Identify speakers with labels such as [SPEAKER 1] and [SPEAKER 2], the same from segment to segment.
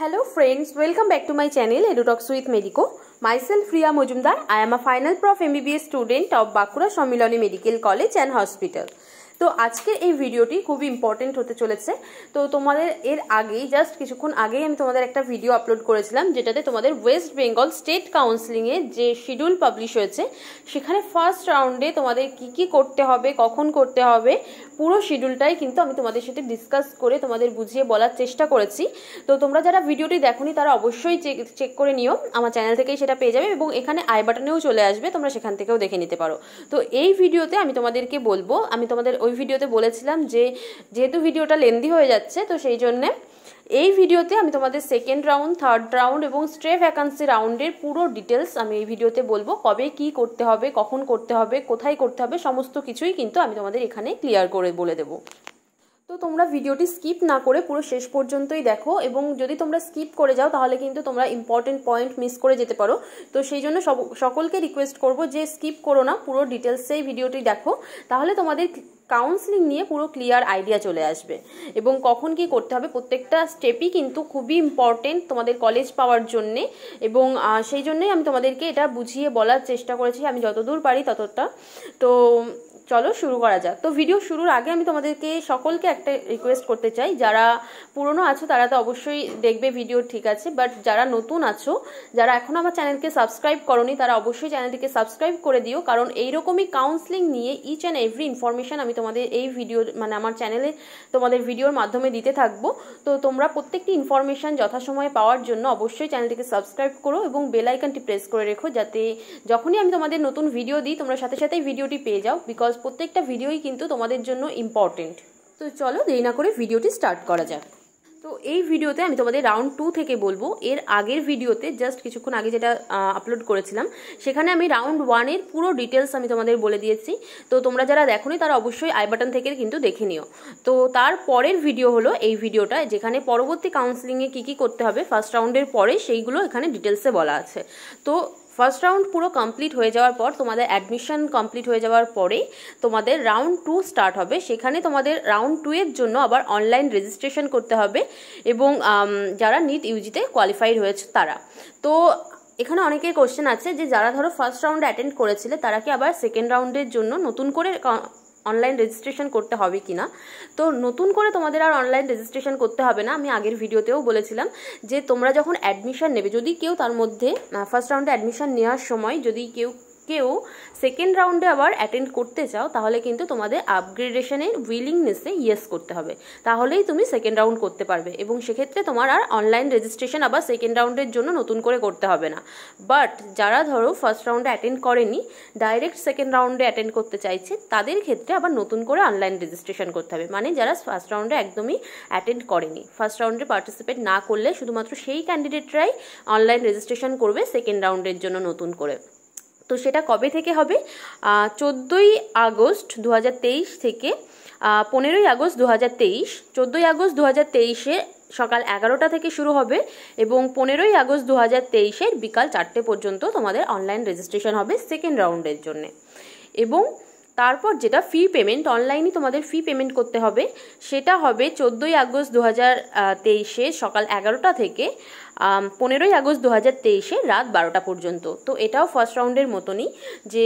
[SPEAKER 1] Hello friends, welcome back to my channel EduTalks with Medico. Myself Riya Mojumdar, I am a final prof MBBS student of Bakura Shomiloni Medical College and Hospital. তো আজকের এই ভিডিওটি খুবই important হতে চলেছে তো তোমাদের এর আগেই জাস্ট কিছুক্ষণ আগেই আমি তোমাদের একটা ভিডিও আপলোড করেছিলাম যেটাতে তোমাদের ওয়েস্ট বেঙ্গল স্টেট কাউন্সিলিংয়ে যে শিডিউল পাবলিশ হয়েছে সেখানে ফার্স্ট রাউন্ডে তোমাদের কি কি করতে হবে কখন করতে হবে পুরো শিডিউলটাই কিন্তু আমি তোমাদের সাথে ডিসকাস করে তোমাদের বুঝিয়ে বলার চেষ্টা করেছি তো তোমরা যারা ভিডিওটি দেখোনি তারা অবশ্যই চেক করে নিও আমার চ্যানেল থেকেই সেটা পেয়ে যাবে এবং এখানে আই বাটনেও চলে আসবে তোমরা সেখান থেকেও দেখে নিতে পারো তো এই ভিডিওতে আমি তোমাদেরকে বলবো আমি তোমাদের ওই ওই ভিডিওতে বলেছিলাম যে যেহেতু ভিডিওটা লেন্দি হয়ে যাচ্ছে তো সেই জন্যে এই ভিডিওতে আমি তোমাদের সেকেন্ড রাউন্ড থার্ড রাউন্ড এবং স্ট্রে ভ্যাকান্সি রাউন্ডের পুরো ডিটেলস আমি এই ভিডিওতে বলবো কবে কি করতে হবে কখন করতে হবে কোথায় করতে হবে সমস্ত কিছুই কিন্তু আমি তোমাদের এখানে ক্লিয়ার করে বলে দেবো তো তোমরা ভিডিওটি স্কিপ না করে পুরো শেষ পর্যন্তই দেখো এবং যদি তোমরা স্কিপ করে যাও তাহলে কিন্তু তোমরা ইম্পর্টেন্ট পয়েন্ট মিস করে যেতে পারো তো সেই জন্য সকলকে রিকোয়েস্ট করব যে স্কিপ করো না পুরো ডিটেলসেই ভিডিওটি দেখো তাহলে তোমাদের কাউন্সিলিং নিয়ে পুরো ক্লিয়ার আইডিয়া চলে আসবে এবং কখন কি করতে হবে প্রত্যেকটা স্টেপই কিন্তু খুবই ইম্পর্টেন্ট তোমাদের কলেজ পাওয়ার জন্যে এবং সেই জন্যই আমি তোমাদেরকে এটা বুঝিয়ে বলার চেষ্টা করেছি আমি যতদূর পারি ততটা তো চলো শুরু করা যাক তো ভিডিও শুরুর আগে আমি তোমাদেরকে সকলকে একটা রিকোয়েস্ট করতে চাই যারা পুরনো আছো তারা তো অবশ্যই দেখবে ভিডিও ঠিক আছে বাট যারা নতুন আছো যারা এখন আমার চ্যানেলকে সাবস্ক্রাইব করনি তারা অবশ্যই চ্যানেলটিকে সাবস্ক্রাইব করে দিও কারণ এইরকমই কাউন্সেলিং নিয়ে ইচ অ্যান্ড এভরি ইনফরমেশান আমি তোমাদের এই ভিডিও মানে আমার চ্যানেলে তোমাদের ভিডিওর মাধ্যমে দিতে থাকবো তো তোমরা প্রত্যেকটি ইনফরমেশান যথাসময়ে পাওয়ার জন্য অবশ্যই চ্যানেলটিকে সাবস্ক্রাইব করো এবং বেলাইকানটি প্রেস করে রেখো যাতে যখনই আমি তোমাদের নতুন ভিডিও দিই তোমরা সাথে সাথেই ভিডিওটি পেয়ে যাও বিকজ প্রত্যেকটা ভিডিওই কিন্তু তোমাদের জন্য ইম্পর্টেন্ট তো চলো দেরি না করে ভিডিওটি স্টার্ট করা যাক তো এই ভিডিওতে আমি তোমাদের রাউন্ড টু থেকে বলবো এর আগের ভিডিওতে জাস্ট কিছুক্ষণ আগে যেটা আপলোড করেছিলাম সেখানে আমি রাউন্ড ওয়ানের পুরো ডিটেলস আমি তোমাদের বলে দিয়েছি তো তোমরা যারা দেখো তারা অবশ্যই আই বাটন থেকে কিন্তু দেখে নিও তো তার পরের ভিডিও হলো এই ভিডিওটা যেখানে পরবর্তী কাউন্সিলিংয়ে কী কী করতে হবে ফার্স্ট রাউন্ডের পরে সেইগুলো এখানে ডিটেলসে বলা আছে তো ফার্স্ট রাউন্ড পুরো কমপ্লিট হয়ে যাওয়ার পর তোমাদের অ্যাডমিশন কমপ্লিট হয়ে যাওয়ার পরেই তোমাদের রাউন্ড টু স্টার্ট হবে সেখানে তোমাদের রাউন্ড টু এর জন্য আবার অনলাইন রেজিস্ট্রেশন করতে হবে এবং যারা নিট ইউজিতে কোয়ালিফাইড হয়েছে তারা তো এখানে অনেকের কোশ্চেন আছে যে যারা ধরো ফার্স্ট রাউন্ড অ্যাটেন্ড করেছিলে তারা কি আবার সেকেন্ড রাউন্ডের জন্য নতুন করে অনলাইন রেজিস্ট্রেশন করতে হবে কি না তো নতুন করে তোমাদের আর অনলাইন রেজিস্ট্রেশন করতে হবে না আমি আগের ভিডিওতেও বলেছিলাম যে তোমরা যখন অ্যাডমিশন নেবে যদি কেউ তার মধ্যে ফার্স্ট রাউন্ডে অ্যাডমিশন নেওয়ার সময় যদি কেউ কেউ সেকেন্ড রাউন্ডে আবার অ্যাটেন্ড করতে চাও তাহলে কিন্তু তোমাদের আপগ্রেডেশনের উইলিংনেসে ইয়েস করতে হবে তাহলেই তুমি সেকেন্ড রাউন্ড করতে পারবে এবং সেক্ষেত্রে তোমার আর অনলাইন রেজিস্ট্রেশন আবার সেকেন্ড রাউন্ডের জন্য নতুন করে করতে হবে না বাট যারা ধরো ফার্স্ট রাউন্ডে অ্যাটেন্ড করেনি ডাইরেক্ট সেকেন্ড রাউন্ডে অ্যাটেন্ড করতে চাইছে তাদের ক্ষেত্রে আবার নতুন করে অনলাইন রেজিস্ট্রেশন করতে হবে মানে যারা ফার্স্ট রাউন্ডে একদমই অ্যাটেন্ড করেনি ফার্স্ট রাউন্ডে পার্টিসিপেট না করলে শুধুমাত্র সেই ক্যান্ডিডেটরাই অনলাইন রেজিস্ট্রেশন করবে সেকেন্ড রাউন্ডের জন্য নতুন করে তো সেটা কবে থেকে হবে চোদ্দোই আগস্ট দু থেকে পনেরোই আগস্ট দু হাজার তেইশ চোদ্দোই আগস্ট দু হাজার তেইশে সকাল এগারোটা থেকে শুরু হবে এবং পনেরোই আগস্ট দু হাজার তেইশের বিকাল চারটে পর্যন্ত তোমাদের অনলাইন রেজিস্ট্রেশন হবে সেকেন্ড রাউন্ডের জন্য এবং তারপর যেটা ফি পেমেন্ট অনলাইনে তোমাদের ফি পেমেন্ট করতে হবে সেটা হবে চোদ্দোই আগস্ট দু হাজার তেইশে সকাল এগারোটা থেকে পনেরোই আগস্ট দু হাজার তেইশে রাত বারোটা পর্যন্ত তো এটাও ফার্স্ট রাউন্ডের মতনই যে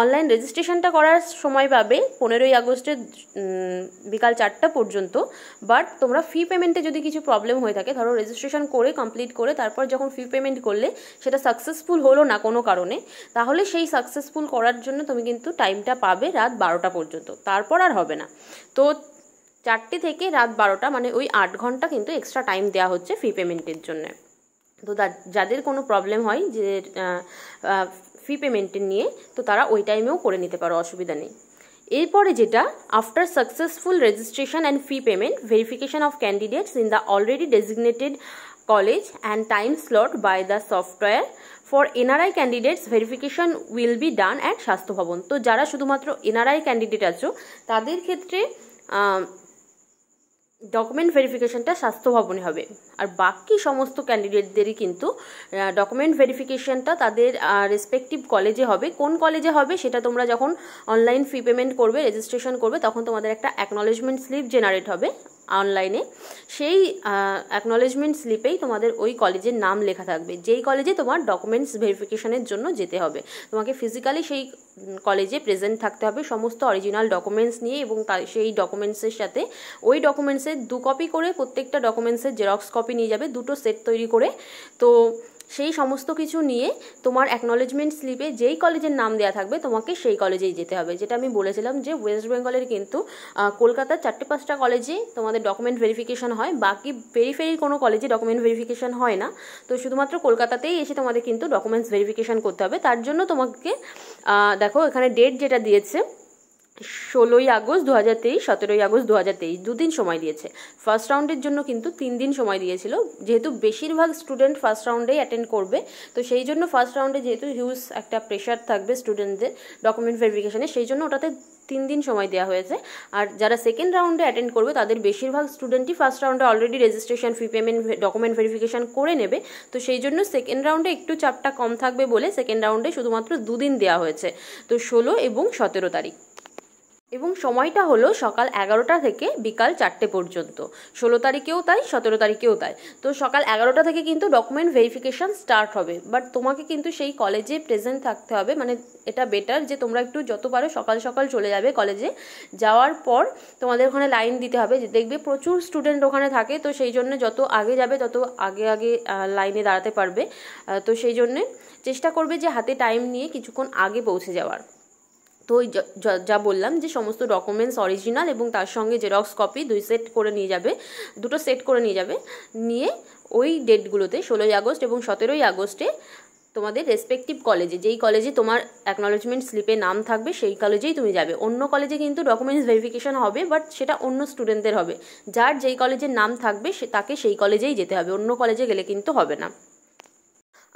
[SPEAKER 1] অনলাইন রেজিস্ট্রেশনটা করার সময় পাবে পনেরোই আগস্টের বিকাল চারটা পর্যন্ত বাট তোমরা ফি পেমেন্টে যদি কিছু প্রবলেম হয়ে থাকে ধরো রেজিস্ট্রেশন করে কমপ্লিট করে তারপর যখন ফি পেমেন্ট করলে সেটা সাকসেসফুল হলো না কোনো কারণে তাহলে সেই সাকসেসফুল করার জন্য তুমি কিন্তু টাইমটা পাবে রাত বারোটা পর্যন্ত তারপর আর হবে না তো চারটে থেকে রাত বারোটা মানে ওই আট ঘন্টা কিন্তু এক্সট্রা টাইম দেওয়া হচ্ছে ফি পেমেন্টের জন্য তো যাদের কোনো প্রবলেম হয় যে ফি পেমেন্টের নিয়ে তো তারা ওই টাইমেও করে নিতে পারো অসুবিধা নেই এরপরে যেটা after successful registration and fee payment verification of candidates in the already designated college and time slot by the software for NRI candidates verification will be done at Swasthya Bhavan তো যারা শুধুমাত্র এনআরআই ক্যান্ডিডেট আছো তাদের ক্ষেত্রে ডকুমেন্ট ভেরিফিকেশনটা স্বাস্থ্য ভবনে হবে আর বাকি সমস্ত ক্যান্ডিডেটদেরই কিন্তু ডকুমেন্ট ভেরিফিকেশনটা তাদের রেসপেক্টিভ কলেজে হবে কোন কলেজে হবে সেটা তোমরা যখন অনলাইন ফি পেমেন্ট করবে রেজিস্ট্রেশন করবে তখন তোমাদের একটা অ্যাকনোলেজমেন্ট স্লিপ জেনারেট হবে অনলাইনে সেই অ্যাকনলেজমেন্ট স্লিপেই তোমাদের ওই কলেজের নাম লেখা থাকবে যেই কলেজে তোমার ডকুমেন্টস ভেরিফিকেশনের জন্য যেতে হবে তোমাকে ফিজিক্যালি সেই কলেজে প্রেজেন্ট থাকতে হবে সমস্ত অরিজিনাল ডকুমেন্টস নিয়ে এবং সেই ডকুমেন্টসের সাথে ওই ডকুমেন্টসের দু কপি করে প্রত্যেকটা ডকুমেন্টসের জেরক্স কপি নিয়ে যাবে দুটো সেট তৈরি করে তো সেই সমস্ত কিছু নিয়ে তোমার অ্যাকনোলেজমেন্ট স্লিপে যেই কলেজের নাম দেওয়া থাকবে তোমাকে সেই কলেজেই যেতে হবে যেটা আমি বলেছিলাম যে ওয়েস্ট বেঙ্গলের কিন্তু কলকাতার চারটে পাঁচটা কলেজে তোমাদের ডকুমেন্ট ভেরিফিকেশন হয় বাকি ফেরি ফেরি কোনো কলেজে ডকুমেন্ট ভেরিফিকেশন হয় না তো শুধুমাত্র কলকাতাতেই এসে তোমাদের কিন্তু ডকুমেন্টস ভেরিফিকেশন করতে হবে তার জন্য তোমাকে দেখো এখানে ডেট যেটা দিয়েছে ষোলোই আগস্ট দু হাজার তেইশ সতেরোই আগস্ট দু হাজার তেইশ দুদিন সময় দিয়েছে ফার্স্ট রাউন্ডের জন্য কিন্তু তিন দিন সময় দিয়েছিল যেহেতু বেশিরভাগ স্টুডেন্ট ফার্স্ট রাউন্ডেই অ্যাটেন্ড করবে তো সেই জন্য ফার্স্ট রাউন্ডে যেহেতু হিউজ একটা প্রেশার থাকবে স্টুডেন্টদের ডকুমেন্ট ভেরিফিকেশানে সেই জন্য ওটাতে তিন দিন সময় দেওয়া হয়েছে আর যারা সেকেন্ড রাউন্ডে অ্যাটেন্ড করবে তাদের বেশিরভাগ স্টুডেন্টই ফার্স্ট রাউন্ডে already registration fee payment document verification করে নেবে তো সেই জন্য সেকেন্ড রাউন্ডে একটু চাপটা কম থাকবে বলে সেকেন্ড রাউন্ডে শুধুমাত্র দুদিন দেওয়া হয়েছে তো ষোলো এবং সতেরো তারিখ এবং সময়টা হলো সকাল এগারোটা থেকে বিকাল চারটে পর্যন্ত ষোলো তারিখেও তাই সতেরো তারিখেও তাই তো সকাল এগারোটা থেকে কিন্তু ডকুমেন্ট ভেরিফিকেশান স্টার্ট হবে বাট তোমাকে কিন্তু সেই কলেজে প্রেজেন্ট থাকতে হবে মানে এটা বেটার যে তোমরা একটু যত পারো সকাল সকাল চলে যাবে কলেজে যাওয়ার পর তোমাদের ওখানে লাইন দিতে হবে যে দেখবে প্রচুর স্টুডেন্ট ওখানে থাকে তো সেই জন্য যত আগে যাবে তত আগে আগে লাইনে দাঁড়াতে পারবে তো সেই জন্যে চেষ্টা করবে যে হাতে টাইম নিয়ে কিছুক্ষণ আগে পৌঁছে যাওয়ার তো ওই যা বললাম যে সমস্ত ডকুমেন্টস অরিজিনাল এবং তার সঙ্গে জেরক্স কপি দুই সেট করে নিয়ে যাবে দুটো সেট করে নিয়ে যাবে নিয়ে ওই ডেটগুলোতে ষোলোই আগস্ট এবং সতেরোই আগস্টে তোমাদের রেসপেক্টিভ কলেজে যেই কলেজে তোমার অ্যাকনলেজমেন্ট স্লিপে নাম থাকবে সেই কলেজেই তুমি যাবে অন্য কলেজে কিন্তু ডকুমেন্টস ভেরিফিকেশন হবে বাট সেটা অন্য স্টুডেন্টদের হবে যার যেই কলেজের নাম থাকবে সে তাকে সেই কলেজেই যেতে হবে অন্য কলেজে গেলে কিন্তু হবে না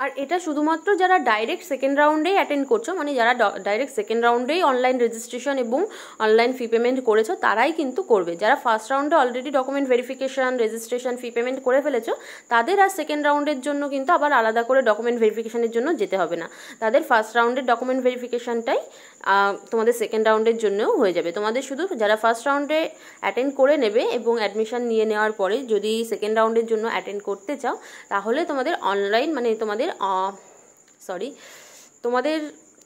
[SPEAKER 1] আর এটা শুধুমাত্র যারা ডাইরেক্ট সেকেন্ড রাউন্ডেই অ্যাটেন্ড করছো মানে যারা ডাইরেক্ট সেকেন্ড রাউন্ডেই অনলাইন রেজিস্ট্রেশন এবং অনলাইন ফি পেমেন্ট করেছো তারাই কিন্তু করবে যারা ফার্স্ট রাউন্ডে already document verification registration fee payment করে ফেলেছো তাদের আর সেকেন্ড রাউন্ডের জন্য কিন্তু আবার আলাদা করে ডকুমেন্ট ভেরিফিকেশনের জন্য যেতে হবে না তাদের ফার্স্ট রাউন্ডের ডকুমেন্ট ভেরিফিকেশনটাই তোমাদের সেকেন্ড রাউন্ডের জন্যও হয়ে যাবে তোমাদের শুধু যারা ফার্স্ট রাউন্ডে অ্যাটেন্ড করে নেবে এবং অ্যাডমিশন নিয়ে নেওয়ার পরে যদি সেকেন্ড রাউন্ডের জন্য অ্যাটেন্ড করতে চাও তাহলে তোমাদের অনলাইন মানে তোমাদের সরি তোমাদের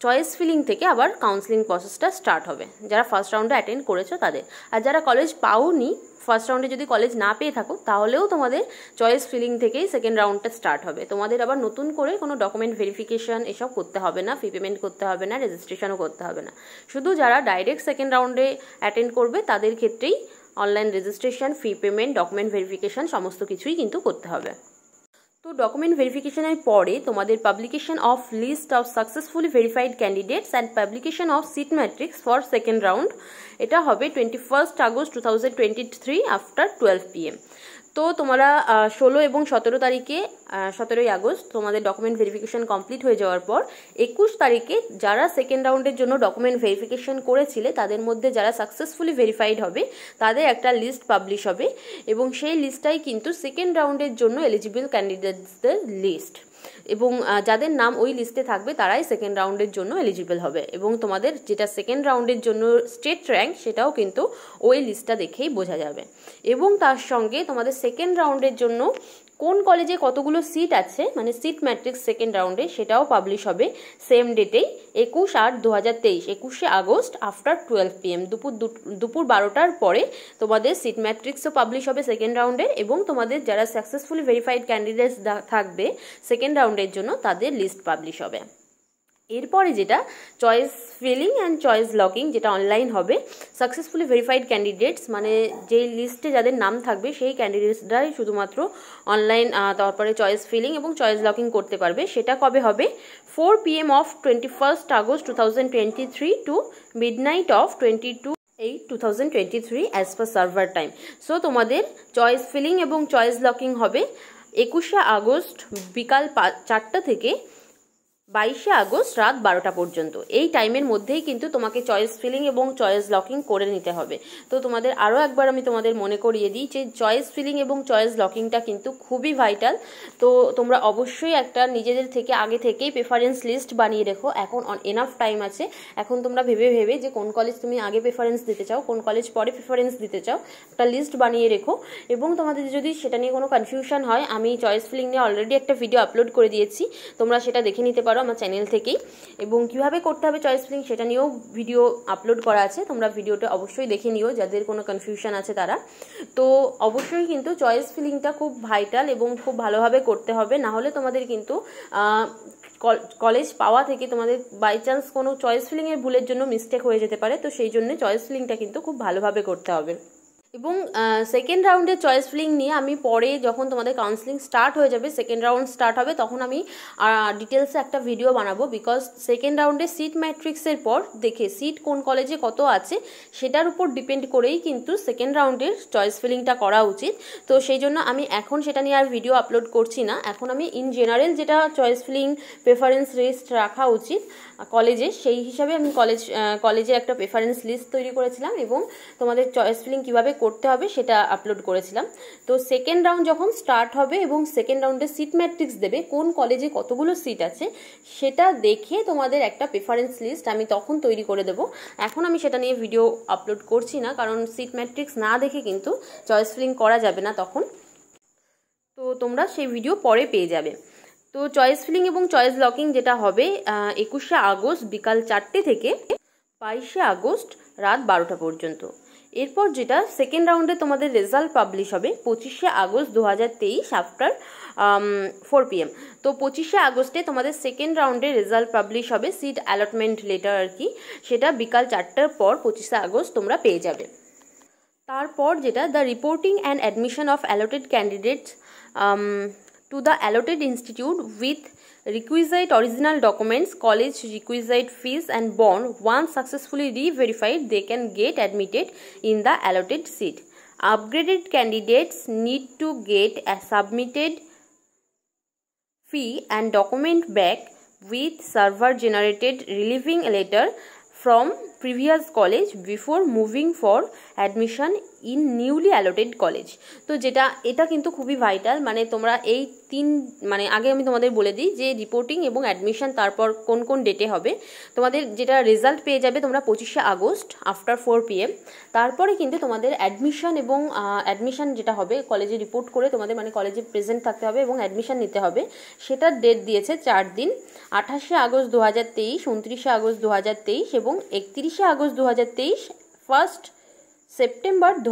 [SPEAKER 1] চয়েস ফিলিং থেকে আবার কাউন্সিলিং প্রসেসটা স্টার্ট হবে যারা ফার্স্ট রাউন্ডে অ্যাটেন্ড করেছো তাদের আর যারা কলেজ পাওনি ফার্স্ট রাউন্ডে যদি কলেজ না পেয়ে থাকো তাহলেও তোমাদের চয়েস ফিলিং থেকেই সেকেন্ড রাউন্ডটা স্টার্ট হবে তোমাদের আবার নতুন করে কোনো ডকুমেন্ট ভেরিফিকেশান এসব করতে হবে না ফি পেমেন্ট করতে হবে না রেজিস্ট্রেশনও করতে হবে না শুধু যারা ডাইরেক্ট সেকেন্ড রাউন্ডে অ্যাটেন্ড করবে তাদের ক্ষেত্রেই online registration fee payment document verification সমস্ত কিছুই কিন্তু করতে হবে তো ডকুমেন্ট ভেরিফিকেশনের পরে তোমাদের publication of list of successfully verified candidates and publication of seat matrix for second round এটা হবে twenty first August two thousand twenty three after twelve PM তো তোমরা ষোলো এবং সতেরো তারিখে সতেরোই আগস্ট তোমাদের ডকুমেন্ট ভেরিফিকেশন কমপ্লিট হয়ে যাওয়ার পর একুশ তারিখে যারা সেকেন্ড রাউন্ডের জন্য ডকুমেন্ট ভেরিফিকেশন করেছিলে তাদের মধ্যে যারা সাকসেসফুলি ভেরিফাইড হবে তাদের একটা লিস্ট পাবলিশ হবে এবং সেই লিস্টটাই কিন্তু সেকেন্ড রাউন্ডের জন্য এলিজিবল ক্যান্ডিডেটসদের লিস্ট এবং যাদের নাম ওই লিস্টে থাকবে তারাই সেকেন্ড রাউন্ডের জন্য এলিজিবল হবে এবং তোমাদের যেটা সেকেন্ড রাউন্ডের জন্য স্টেট র্যাঙ্ক সেটাও কিন্তু ওই লিস্টটা দেখেই বোঝা যাবে এবং তার সঙ্গে তোমাদের সেকেন্ড রাউন্ডের জন্য কোন কলেজে কতগুলো সিট আছে মানে সিট ম্যাট্রিক্স সেকেন্ড রাউন্ডে সেটাও পাবলিশ হবে সেম ডেটেই একুশ আট দু হাজার তেইশ একুশে আগস্ট আফটার টুয়েলভ পিএম দুপুর দুপুর বারোটার পরে তোমাদের সিট ম্যাট্রিক্সও পাবলিশ হবে সেকেন্ড রাউন্ডের এবং তোমাদের যারা সাকসেসফুলি ভেরিফাইড ক্যান্ডিডেটস থাকবে সেকেন্ড সেকেন্ড রাউন্ডের জন্য তাদের লিস্ট পাবলিশ হবে এরপরে যেটা choice filling and choice locking যেটা অনলাইন হবে সাকসেসফুলি ভেরিফাইড ক্যান্ডিডেটস মানে যেই লিস্টে যাদের নাম থাকবে সেই ক্যান্ডিডেটসরাই শুধুমাত্র অনলাইন তারপরে চয়েস ফিলিং এবং চয়েস লকিং করতে পারবে সেটা কবে হবে four PM of twenty first August two thousand twenty three to midnight of twenty two এই two thousand twenty three as per server time so তোমাদের চয়েস ফিলিং এবং choice locking হবে একুশে আগস্ট বিকাল চারটা থেকে বাইশে আগস্ট রাত বারোটা পর্যন্ত এই টাইমের মধ্যেই কিন্তু তোমাকে চয়েস ফিলিং এবং চয়েস লকিং করে নিতে হবে তো তোমাদের আরও একবার আমি তোমাদের মনে করিয়ে দিই যে চয়েস ফিলিং এবং চয়েস লকিংটা কিন্তু খুবই ভাইটাল তো তোমরা অবশ্যই একটা নিজেদের থেকে আগে থেকেই প্রেফারেন্স লিস্ট বানিয়ে রেখো এখন এনাফ টাইম আছে এখন তোমরা ভেবে ভেবে যে কোন কলেজ তুমি আগে প্রেফারেন্স দিতে চাও কোন কলেজ পরে প্রেফারেন্স দিতে চাও একটা লিস্ট বানিয়ে রেখো এবং তোমাদের যদি সেটা নিয়ে কোনো কনফিউশন হয় আমি চয়েস ফিলিং নিয়ে অলরেডি একটা ভিডিও আপলোড করে দিয়েছি তোমরা সেটা দেখে নিতে পারো পারো আমার চ্যানেল থেকেই এবং কিভাবে করতে হবে চয়েস ফিলিং সেটা নিয়েও ভিডিও আপলোড করা আছে তোমরা ভিডিওটা অবশ্যই দেখে নিও যাদের কোনো কনফিউশন আছে তারা তো অবশ্যই কিন্তু চয়েস ফিলিংটা খুব ভাইটাল এবং খুব ভালোভাবে করতে হবে না হলে তোমাদের কিন্তু কলেজ পাওয়া থেকে তোমাদের বাই চান্স কোনো চয়েস ফিলিংয়ের ভুলের জন্য মিস্টেক হয়ে যেতে পারে তো সেই জন্য চয়েস ফিলিংটা কিন্তু খুব ভালোভাবে করতে হবে এবং সেকেন্ড রাউন্ডে চয়েস ফিলিং নিয়ে আমি পরে যখন তোমাদের কাউন্সিলিং স্টার্ট হয়ে যাবে সেকেন্ড রাউন্ড স্টার্ট হবে তখন আমি ডিটেলসে একটা ভিডিও বানাবো বিকজ সেকেন্ড রাউন্ডে সিট ম্যাট্রিক্সের পর দেখে সিট কোন কলেজে কত আছে সেটার উপর ডিপেন্ড করেই কিন্তু সেকেন্ড রাউন্ডের চয়েস ফিলিংটা করা উচিত তো সেই জন্য আমি এখন সেটা নিয়ে আর ভিডিও আপলোড করছি না এখন আমি ইন জেনারেল যেটা চয়েস ফিলিং প্রেফারেন্স রেস্ট রাখা উচিত কলেজে সেই হিসাবে আমি কলেজ কলেজের একটা প্রেফারেন্স লিস্ট তৈরি করেছিলাম এবং তোমাদের চয়েস ফিলিং কীভাবে করতে হবে সেটা আপলোড করেছিলাম তো সেকেন্ড রাউন্ড যখন স্টার্ট হবে এবং সেকেন্ড রাউন্ডে সিট ম্যাট্রিক্স দেবে কোন কলেজে কতগুলো সিট আছে সেটা দেখে তোমাদের একটা প্রেফারেন্স লিস্ট আমি তখন তৈরি করে দেবো এখন আমি সেটা নিয়ে ভিডিও আপলোড করছি না কারণ সিট ম্যাট্রিক্স না দেখে কিন্তু চয়েস ফিলিং করা যাবে না তখন তো তোমরা সেই ভিডিও পরে পেয়ে যাবে তো চয়েস ফিলিং এবং চয়েস লকিং যেটা হবে একুশে আগস্ট বিকাল চারটে থেকে বাইশে আগস্ট রাত বারোটা পর্যন্ত এরপর যেটা সেকেন্ড রাউন্ডে তোমাদের রেজাল্ট পাবলিশ হবে পঁচিশে আগস্ট দু হাজার তেইশ আফটার ফোর পিএম তো পঁচিশে আগস্টে তোমাদের সেকেন্ড রাউন্ডে রেজাল্ট পাবলিশ হবে সিট অ্যালটমেন্ট লেটার আর কি সেটা বিকাল চারটার পর পঁচিশে আগস্ট তোমরা পেয়ে যাবে তারপর যেটা the reporting and admission of allotted candidates to the allotted institute with requisite original documents, college requisite fees and bond. Once successfully re-verified, they can get admitted in the allotted seat. Upgraded candidates need to get a submitted fee and document back with server generated relieving letter from previous college before moving for admission in newly allotted college তো যেটা এটা কিন্তু খুবই vital মানে তোমরা এই তিন মানে আগে আমি তোমাদের বলে দিই যে রিপোর্টিং এবং অ্যাডমিশন তারপর কোন কোন ডেটে হবে তোমাদের যেটা রেজাল্ট পেয়ে যাবে তোমরা পঁচিশে August after four P M তারপরে কিন্তু তোমাদের অ্যাডমিশন এবং অ্যাডমিশন যেটা হবে কলেজে রিপোর্ট করে তোমাদের মানে কলেজে প্রেজেন্ট থাকতে হবে এবং অ্যাডমিশন নিতে হবে সেটার ডেট দিয়েছে চার দিন আঠাশে আগস্ট দু হাজার তেইশ উনত্রিশে আগস্ট দু হাজার তেইশ এবং একত্রিশে আগস্ট দু হাজার তেইশ ফার্স্ট সেপ্টেম্বর দু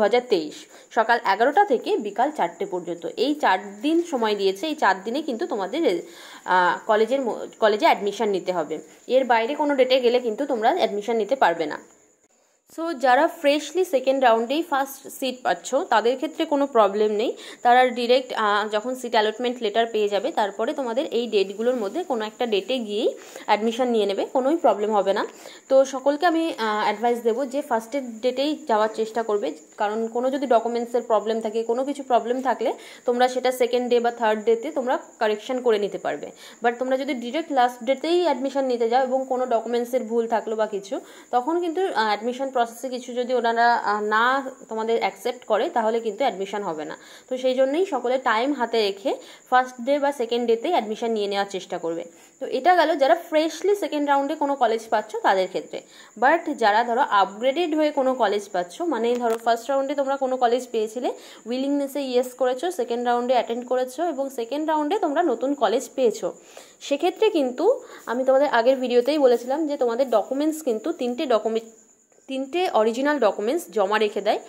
[SPEAKER 1] সকাল এগারোটা থেকে বিকাল চারটে পর্যন্ত এই চার দিন সময় দিয়েছে এই চার দিনে কিন্তু তোমাদের কলেজের কলেজে অ্যাডমিশান নিতে হবে এর বাইরে কোনো ডেটে গেলে কিন্তু তোমরা অ্যাডমিশান নিতে পারবে না সো যারা ফ্রেশলি সেকেন্ড রাউন্ডেই ফার্স্ট সিট পাচ্ছ তাদের ক্ষেত্রে কোনো প্রবলেম নেই তারা ডিরেক্ট যখন সিট অ্যালটমেন্ট লেটার পেয়ে যাবে তারপরে তোমাদের এই ডেটগুলোর মধ্যে কোনো একটা ডেটে গিয়েই অ্যাডমিশন নিয়ে নেবে কোনোই প্রবলেম হবে না তো সকলকে আমি অ্যাডভাইস দেবো যে ফার্স্টের ডেটেই যাওয়ার চেষ্টা করবে কারণ কোনো যদি ডকুমেন্টসের প্রবলেম থাকে কোনো কিছু প্রবলেম থাকলে তোমরা সেটা সেকেন্ড ডে বা থার্ড ডেতে তোমরা কারেকশন করে নিতে পারবে বাট তোমরা যদি ডিরেক্ট লাস্ট ডেতেই অ্যাডমিশন নিতে যাও এবং কোনো ডকুমেন্টসের ভুল থাকলো বা কিছু তখন কিন্তু অ্যাডমিশন প্রসেসে কিছু যদি ওনারা না তোমাদের অ্যাকসেপ্ট করে তাহলে কিন্তু অ্যাডমিশান হবে না তো সেই জন্যই সকলে টাইম হাতে রেখে ফার্স্ট ডে বা সেকেন্ড ডেতেই অ্যাডমিশান নিয়ে নেওয়ার চেষ্টা করবে তো এটা গেল যারা ফ্রেশলি সেকেন্ড রাউন্ডে কোনো কলেজ পাচ্ছ তাদের ক্ষেত্রে বাট যারা ধরো আপগ্রেডেড হয়ে কোনো কলেজ পাচ্ছ মানে ধরো ফার্স্ট রাউন্ডে তোমরা কোনো কলেজ পেয়েছিলে উইলিংনেসে ইয়েস করেছো সেকেন্ড রাউন্ডে অ্যাটেন্ড করেছো এবং সেকেন্ড রাউন্ডে তোমরা নতুন কলেজ পেয়েছো সেক্ষেত্রে কিন্তু আমি তোমাদের আগের ভিডিওতেই বলেছিলাম যে তোমাদের ডকুমেন্টস কিন্তু তিনটে ডকুমেন্ট তিনটে অরিজিনাল ডকুমেন্টস জমা রেখে দেয়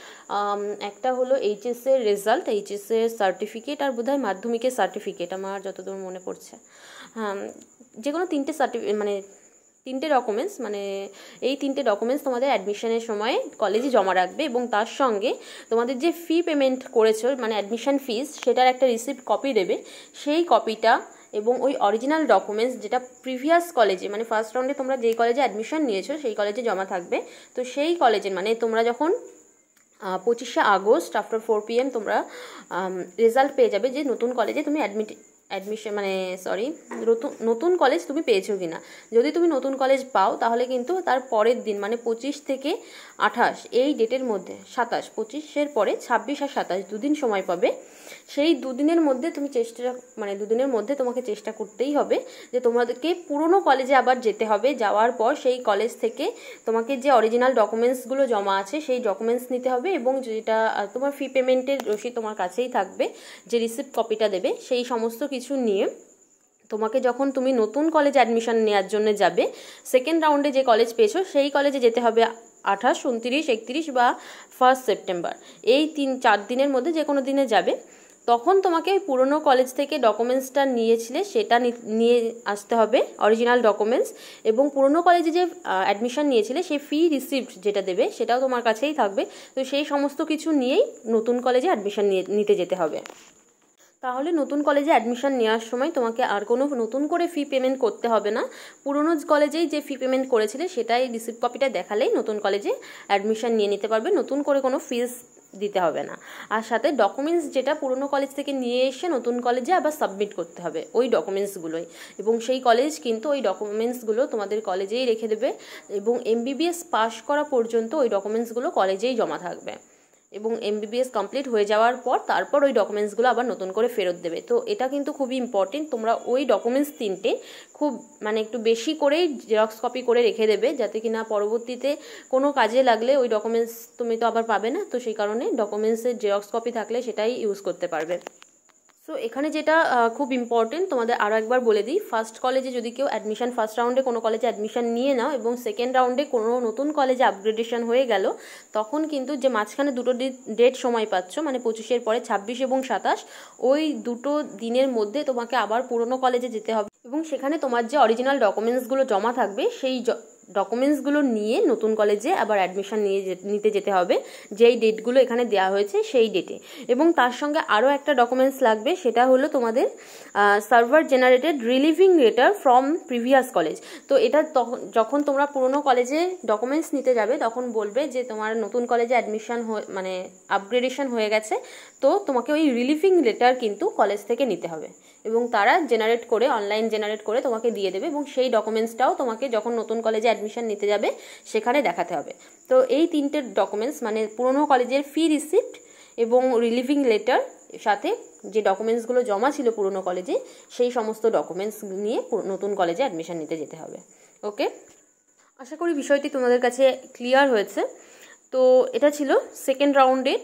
[SPEAKER 1] একটা হলো এইচএসের রেজাল্ট এইচএসের সার্টিফিকেট আর বোধহয় মাধ্যমিকের সার্টিফিকেট আমার যতদূর মনে পড়ছে হ্যাঁ যে কোনো তিনটে সার্টিফিকেট মানে তিনটে ডকুমেন্টস মানে এই তিনটে ডকুমেন্টস তোমাদের অ্যাডমিশনের সময় কলেজে জমা রাখবে এবং তার সঙ্গে তোমাদের যে ফি পেমেন্ট করেছো মানে অ্যাডমিশন ফিস সেটার একটা রিসিপ্ট কপি দেবে সেই কপিটা এবং ওই অরিজিনাল ডকুমেন্টস যেটা প্রিভিয়াস কলেজে মানে ফার্স্ট রাউন্ডে তোমরা যেই কলেজে অ্যাডমিশন নিয়েছো সেই কলেজে জমা থাকবে তো সেই কলেজের মানে তোমরা যখন পঁচিশে আগস্ট আফটার ফোর পিএম তোমরা রেজাল্ট পেয়ে যাবে যে নতুন কলেজে তুমি অ্যাডমিট অ্যাডমিশন মানে সরি নতুন কলেজ তুমি পেয়েছো কি না যদি তুমি নতুন কলেজ পাও তাহলে কিন্তু তার পরের দিন মানে পঁচিশ থেকে আঠাশ এই ডেটের মধ্যে সাতাশ পঁচিশের পরে ছাব্বিশ আর সাতাশ দুদিন সময় পাবে সেই দুদিনের মধ্যে তুমি চেষ্টা মানে দুদিনের মধ্যে তোমাকে চেষ্টা করতেই হবে যে তোমাদেরকে পুরনো কলেজে আবার যেতে হবে যাওয়ার পর সেই কলেজ থেকে তোমাকে যে অরিজিনাল ডকুমেন্টসগুলো জমা আছে সেই ডকুমেন্টস নিতে হবে এবং যেটা তোমার ফি পেমেন্টের রসিদ তোমার কাছেই থাকবে যে রিসিপ্ট কপিটা দেবে সেই সমস্ত কিছু নিয়ে তোমাকে যখন তুমি নতুন কলেজে অ্যাডমিশন নেওয়ার জন্য যাবে সেকেন্ড রাউন্ডে যে কলেজ পেয়েছো সেই কলেজে যেতে হবে আঠাশ উনত্রিশ একত্রিশ বা ফার্স্ট সেপ্টেম্বর এই তিন চার দিনের মধ্যে যে কোনো দিনে যাবে তখন তোমাকে ওই পুরনো কলেজ থেকে ডকুমেন্টসটা নিয়েছিলে সেটা নিয়ে আসতে হবে অরিজিনাল ডকুমেন্টস এবং পুরনো কলেজে যে অ্যাডমিশন নিয়েছিলে সেই ফি রিসিপ্ট যেটা দেবে সেটাও তোমার কাছেই থাকবে তো সেই সমস্ত কিছু নিয়েই নতুন কলেজে অ্যাডমিশন নিতে যেতে হবে তাহলে নতুন কলেজে অ্যাডমিশন নেওয়ার সময় তোমাকে আর কোনো নতুন করে ফি পেমেন্ট করতে হবে না পুরনো কলেজেই যে ফি পেমেন্ট করেছিলে সেটাই রিসিপ্ট কপিটা দেখালেই নতুন কলেজে অ্যাডমিশন নিয়ে নিতে পারবে নতুন করে কোনো ফিস দিতে হবে না আর সাথে ডকুমেন্টস যেটা পুরনো কলেজ থেকে নিয়ে এসে নতুন কলেজে আবার সাবমিট করতে হবে ওই ডকুমেন্টসগুলোই এবং সেই কলেজ কিন্তু ওই ডকুমেন্টসগুলো তোমাদের কলেজেই রেখে দেবে এবং এমবিবিএস পাশ করা পর্যন্ত ওই ডকুমেন্টসগুলো কলেজেই জমা থাকবে এবং এমবিবিএস কমপ্লিট হয়ে যাওয়ার পর তারপর ওই ডকুমেন্টসগুলো আবার নতুন করে ফেরত দেবে তো এটা কিন্তু খুবই ইম্পর্টেন্ট তোমরা ওই ডকুমেন্টস তিনটে খুব মানে একটু বেশি করেই জেরক্স কপি করে রেখে দেবে যাতে কিনা পরবর্তীতে কোনো কাজে লাগলে ওই ডকুমেন্টস তুমি তো আবার পাবে না তো সেই কারণে ডকুমেন্টসের জেরক্স কপি থাকলে সেটাই ইউজ করতে পারবে সো এখানে যেটা খুব ইম্পর্টেন্ট তোমাদের আরও একবার বলে দিই ফার্স্ট কলেজে যদি কেউ অ্যাডমিশন ফার্স্ট রাউন্ডে কোনো কলেজে অ্যাডমিশন নিয়ে নাও এবং সেকেন্ড রাউন্ডে কোনো নতুন কলেজে আপগ্রেডেশন হয়ে গেল তখন কিন্তু যে মাঝখানে দুটো ডেট সময় পাচ্ছ মানে পঁচিশের পরে ছাব্বিশ এবং সাতাশ ওই দুটো দিনের মধ্যে তোমাকে আবার পুরনো কলেজে যেতে হবে এবং সেখানে তোমার যে অরিজিনাল ডকুমেন্টসগুলো জমা থাকবে সেই ডকুমেন্টসগুলো নিয়ে নতুন কলেজে আবার অ্যাডমিশান নিয়ে নিতে যেতে হবে যেই ডেটগুলো এখানে দেওয়া হয়েছে সেই ডেটে এবং তার সঙ্গে আরও একটা ডকুমেন্টস লাগবে সেটা হলো তোমাদের server generated relieving letter from previous college তো এটা যখন তোমরা পুরনো কলেজে ডকুমেন্টস নিতে যাবে তখন বলবে যে তোমার নতুন কলেজে অ্যাডমিশন মানে আপগ্রেডেশন হয়ে গেছে তো তোমাকে ওই রিলিভিং লেটার কিন্তু কলেজ থেকে নিতে হবে এবং তারা জেনারেট করে অনলাইন জেনারেট করে তোমাকে দিয়ে দেবে এবং সেই ডকুমেন্টসটাও তোমাকে যখন নতুন কলেজে অ্যাডমিশন নিতে যাবে সেখানে দেখাতে হবে তো এই তিনটে ডকুমেন্টস মানে পুরনো কলেজের ফি রিসিপ্ট এবং রিলিভিং লেটার সাথে যে ডকুমেন্টসগুলো জমা ছিল পুরনো কলেজে সেই সমস্ত ডকুমেন্টস নিয়ে নতুন কলেজে অ্যাডমিশন নিতে যেতে হবে ওকে আশা করি বিষয়টি তোমাদের কাছে ক্লিয়ার হয়েছে তো এটা ছিল সেকেন্ড রাউন্ডের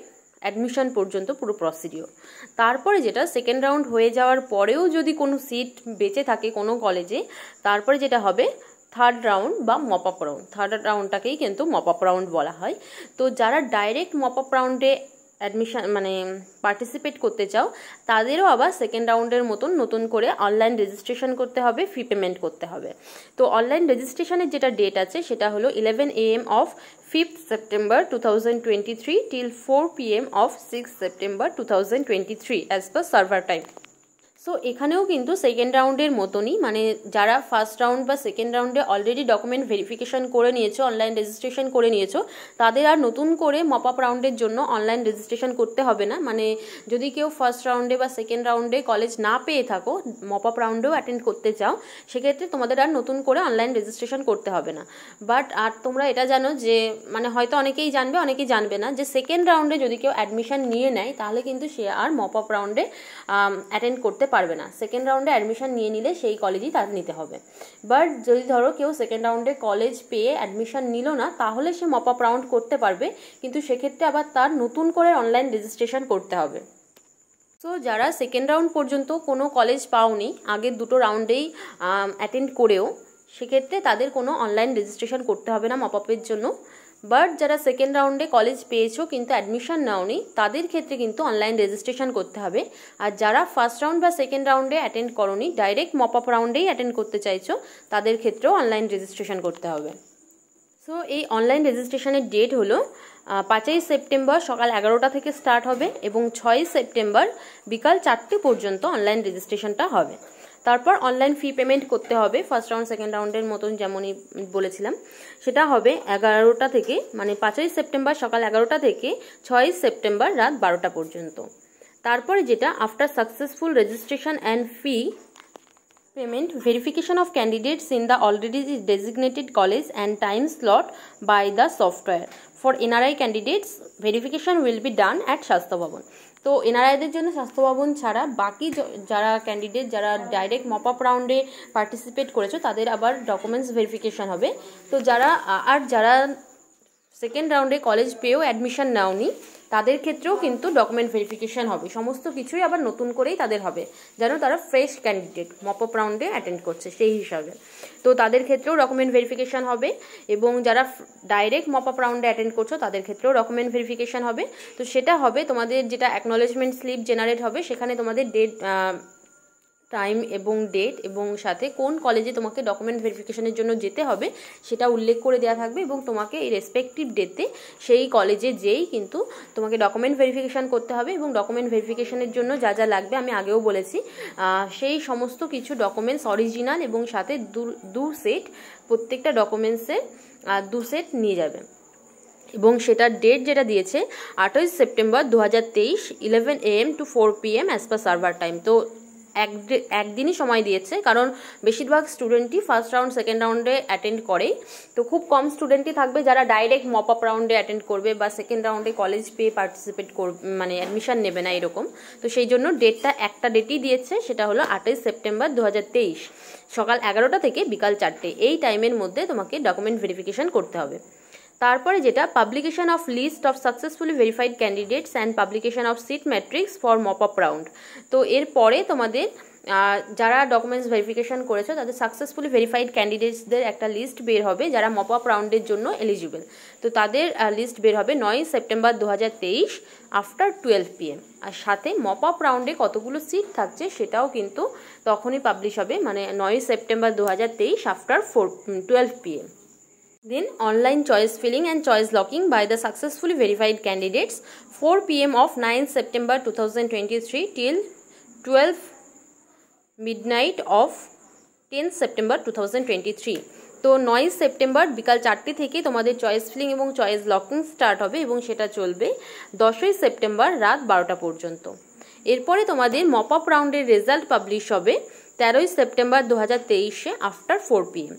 [SPEAKER 1] অ্যাডমিশন পর্যন্ত পুরো প্রসিডিওর তারপরে যেটা সেকেন্ড রাউন্ড হয়ে যাওয়ার পরেও যদি কোনো সিট বেঁচে থাকে কোনো কলেজে তারপরে যেটা হবে থার্ড রাউন্ড বা মপ আপ রাউন্ড থার্ড রাউন্ডটাকেই কিন্তু মপ আপ রাউন্ড বলা হয় তো যারা ডাইরেক্ট মপ আপ রাউন্ডে অ্যাডমিশান মানে পার্টিসিপেট করতে চাও তাদেরও আবার সেকেন্ড রাউন্ডের মতন নতুন করে অনলাইন রেজিস্ট্রেশন করতে হবে ফি পেমেন্ট করতে হবে তো অনলাইন রেজিস্ট্রেশনের যেটা ডেট আছে সেটা হলো eleven A M of fifth September two thousand twenty three till four P M of six September two thousand twenty three as per server time so এখানেও কিন্তু সেকেন্ড রাউন্ডের মতনই মানে যারা ফার্স্ট রাউন্ড বা সেকেন্ড রাউন্ডে অলরেডি ডকুমেন্ট ভেরিফিকেশন করে নিয়েছো অনলাইন রেজিস্ট্রেশন করে নিয়েছো তাদের আর নতুন করে মপ আপ রাউন্ডের জন্য অনলাইন রেজিস্ট্রেশন করতে হবে না মানে যদি কেউ ফার্স্ট রাউন্ডে বা সেকেন্ড রাউন্ডে কলেজ না পেয়ে থাকো মপ আপ রাউন্ডেও অ্যাটেন্ড করতে চাও সেক্ষেত্রে তোমাদের আর নতুন করে অনলাইন রেজিস্ট্রেশন করতে হবে না বাট আর তোমরা এটা জানো যে মানে হয়তো অনেকেই জানবে অনেকেই জানবে না যে সেকেন্ড রাউন্ডে যদি কেউ অ্যাডমিশন নিয়ে নেয় তাহলে কিন্তু সে আর মপ আপ রাউন্ডে অ্যাটেন্ড করতে পারবে না সেকেন্ড রাউন্ডে অ্যাডমিশান নিয়ে নিলে সেই কলেজই তার নিতে হবে বাট যদি ধরো কেউ সেকেন্ড রাউন্ডে কলেজ পেয়ে অ্যাডমিশান নিল না তাহলে সে মপ আপ রাউন্ড করতে পারবে কিন্তু সেক্ষেত্রে আবার তার নতুন করে অনলাইন রেজিস্ট্রেশন করতে হবে তো যারা সেকেন্ড রাউন্ড পর্যন্ত কোনো কলেজ পাওনি আগে দুটো রাউন্ডেই অ্যাটেন্ড করেও সেক্ষেত্রে তাদের কোনো অনলাইন রেজিস্ট্রেশন করতে হবে না মপ আপের জন্য বাট যারা সেকেন্ড রাউন্ডে কলেজ পেয়েছো কিন্তু অ্যাডমিশন নাওনি তাদের ক্ষেত্রে কিন্তু অনলাইন রেজিস্ট্রেশন করতে হবে আর যারা ফার্স্ট রাউন্ড বা সেকেন্ড রাউন্ডে অ্যাটেন্ড করোনি ডাইরেক্ট মপ আপ রাউন্ডেই অ্যাটেন্ড করতে চাইছো তাদের ক্ষেত্রেও অনলাইন রেজিস্ট্রেশন করতে হবে সো এই অনলাইন রেজিস্ট্রেশনের ডেট হলো পাঁচই সেপ্টেম্বর সকাল এগারোটা থেকে স্টার্ট হবে এবং ছয়ই সেপ্টেম্বর বিকাল চারটে পর্যন্ত অনলাইন রেজিস্ট্রেশনটা হবে তারপর অনলাইন ফি পেমেন্ট করতে হবে ফার্স্ট রাউন্ড সেকেন্ড রাউন্ডের মতন যেমনই বলেছিলাম সেটা হবে এগারোটা থেকে মানে পাঁচই সেপ্টেম্বর সকাল এগারোটা থেকে ছয়ই সেপ্টেম্বর রাত বারোটা পর্যন্ত তারপরে যেটা after successful registration and fee payment verification of candidates in the already designated college and time slot by the software for NRI candidates verification will be done at Swasthya Bhavan তো এনআরআইদের জন্য স্বাস্থ্য ভবন ছাড়া বাকি যারা ক্যান্ডিডেট যারা ডাইরেক্ট মপ আপ রাউন্ডে participate করেছে তাদের আবার ডকুমেন্টস ভেরিফিকেশান হবে তো যারা আর যারা সেকেন্ড রাউন্ডে কলেজ পেয়েও অ্যাডমিশন নেওনি তাদের ক্ষেত্রেও কিন্তু ডকুমেন্ট ভেরিফিকেশান হবে সমস্ত কিছুই আবার নতুন করেই তাদের হবে যেন তারা ফ্রেশ ক্যান্ডিডেট মপ আপ রাউন্ডে অ্যাটেন্ড করছে সেই হিসাবে তো তাদের ক্ষেত্রেও ডকুমেন্ট ভেরিফিকেশান হবে এবং যারা ডাইরেক্ট মপ আপ রাউন্ডে অ্যাটেন্ড করছো তাদের ক্ষেত্রেও ডকুমেন্ট ভেরিফিকেশান হবে তো সেটা হবে তোমাদের যেটা অ্যাকনোলেজমেন্ট স্লিপ জেনারেট হবে সেখানে তোমাদের ডেট টাইম এবং ডেট এবং সাথে কোন কলেজে তোমাকে ডকুমেন্ট ভেরিফিকেশনের জন্য যেতে হবে সেটা উল্লেখ করে দেওয়া থাকবে এবং তোমাকে এই রেসপেক্টিভ ডেতে সেই কলেজে যেই কিন্তু তোমাকে ডকুমেন্ট ভেরিফিকেশান করতে হবে এবং ডকুমেন্ট ভেরিফিকেশনের জন্য যা যা লাগবে আমি আগেও বলেছি সেই সমস্ত কিছু ডকুমেন্টস অরিজিনাল এবং সাথে দু দু সেট প্রত্যেকটা ডকুমেন্টসের দু সেট নিয়ে যাবে এবং সেটার ডেট যেটা দিয়েছে আটই সেপ্টেম্বর দু হাজার তেইশ eleven A M to four P M as per server time তো এক একদিনই সময় দিয়েছে কারণ বেশিরভাগ স্টুডেন্টই ফার্স্ট রাউন্ড সেকেন্ড রাউন্ডে অ্যাটেন্ড করে তো খুব কম স্টুডেন্টই থাকবে যারা ডাইরেক্ট মপ আপ রাউন্ডে অ্যাটেন্ড করবে বা সেকেন্ড রাউন্ডে কলেজ পেয়ে পার্টিসিপেট কর মানে অ্যাডমিশান নেবে না এরকম তো সেই জন্য ডেটটা একটা ডেটই দিয়েছে সেটা হলো আঠাশ সেপ্টেম্বর দু সকাল এগারোটা থেকে বিকাল চারটে এই টাইমের মধ্যে তোমাকে ডকুমেন্ট ভেরিফিকেশন করতে হবে তারপরে যেটা publication of list of successfully verified candidates and publication of seat matrix for mop up round তো এরপরে তোমাদের যারা ডকুমেন্টস ভেরিফিকেশন করেছো তাদের সাকসেসফুলি ভেরিফাইড ক্যান্ডিডেটসদের একটা লিস্ট বের হবে যারা মপ আপ রাউন্ডের জন্য এলিজিবেল তো তাদের লিস্ট বের হবে নয় সেপ্টেম্বর দু হাজার তেইশ আফটার টুয়েলভ পিএম আর সাথে মপ আপ রাউন্ডে কতগুলো সিট থাকছে সেটাও কিন্তু তখনই পাবলিশ হবে মানে নয় সেপ্টেম্বর দু হাজার তেইশ after four twelve PM Then online choice filling and choice locking by the successfully verified candidates 4 pm of 9 September 2023 till 12 midnight of 10 September 2023 তো নয় সেপ্টেম্বর বিকাল চারটে থেকে তোমাদের চয়েস ফিলিং এবং চয়েস লকিং স্টার্ট হবে এবং সেটা চলবে দশই সেপ্টেম্বর রাত বারোটা পর্যন্ত এরপরে তোমাদের মপ আপ রাউন্ডের রেজাল্ট পাবলিশ হবে তেরোই সেপ্টেম্বর দু হাজার তেইশে আফটার ফোর পি এম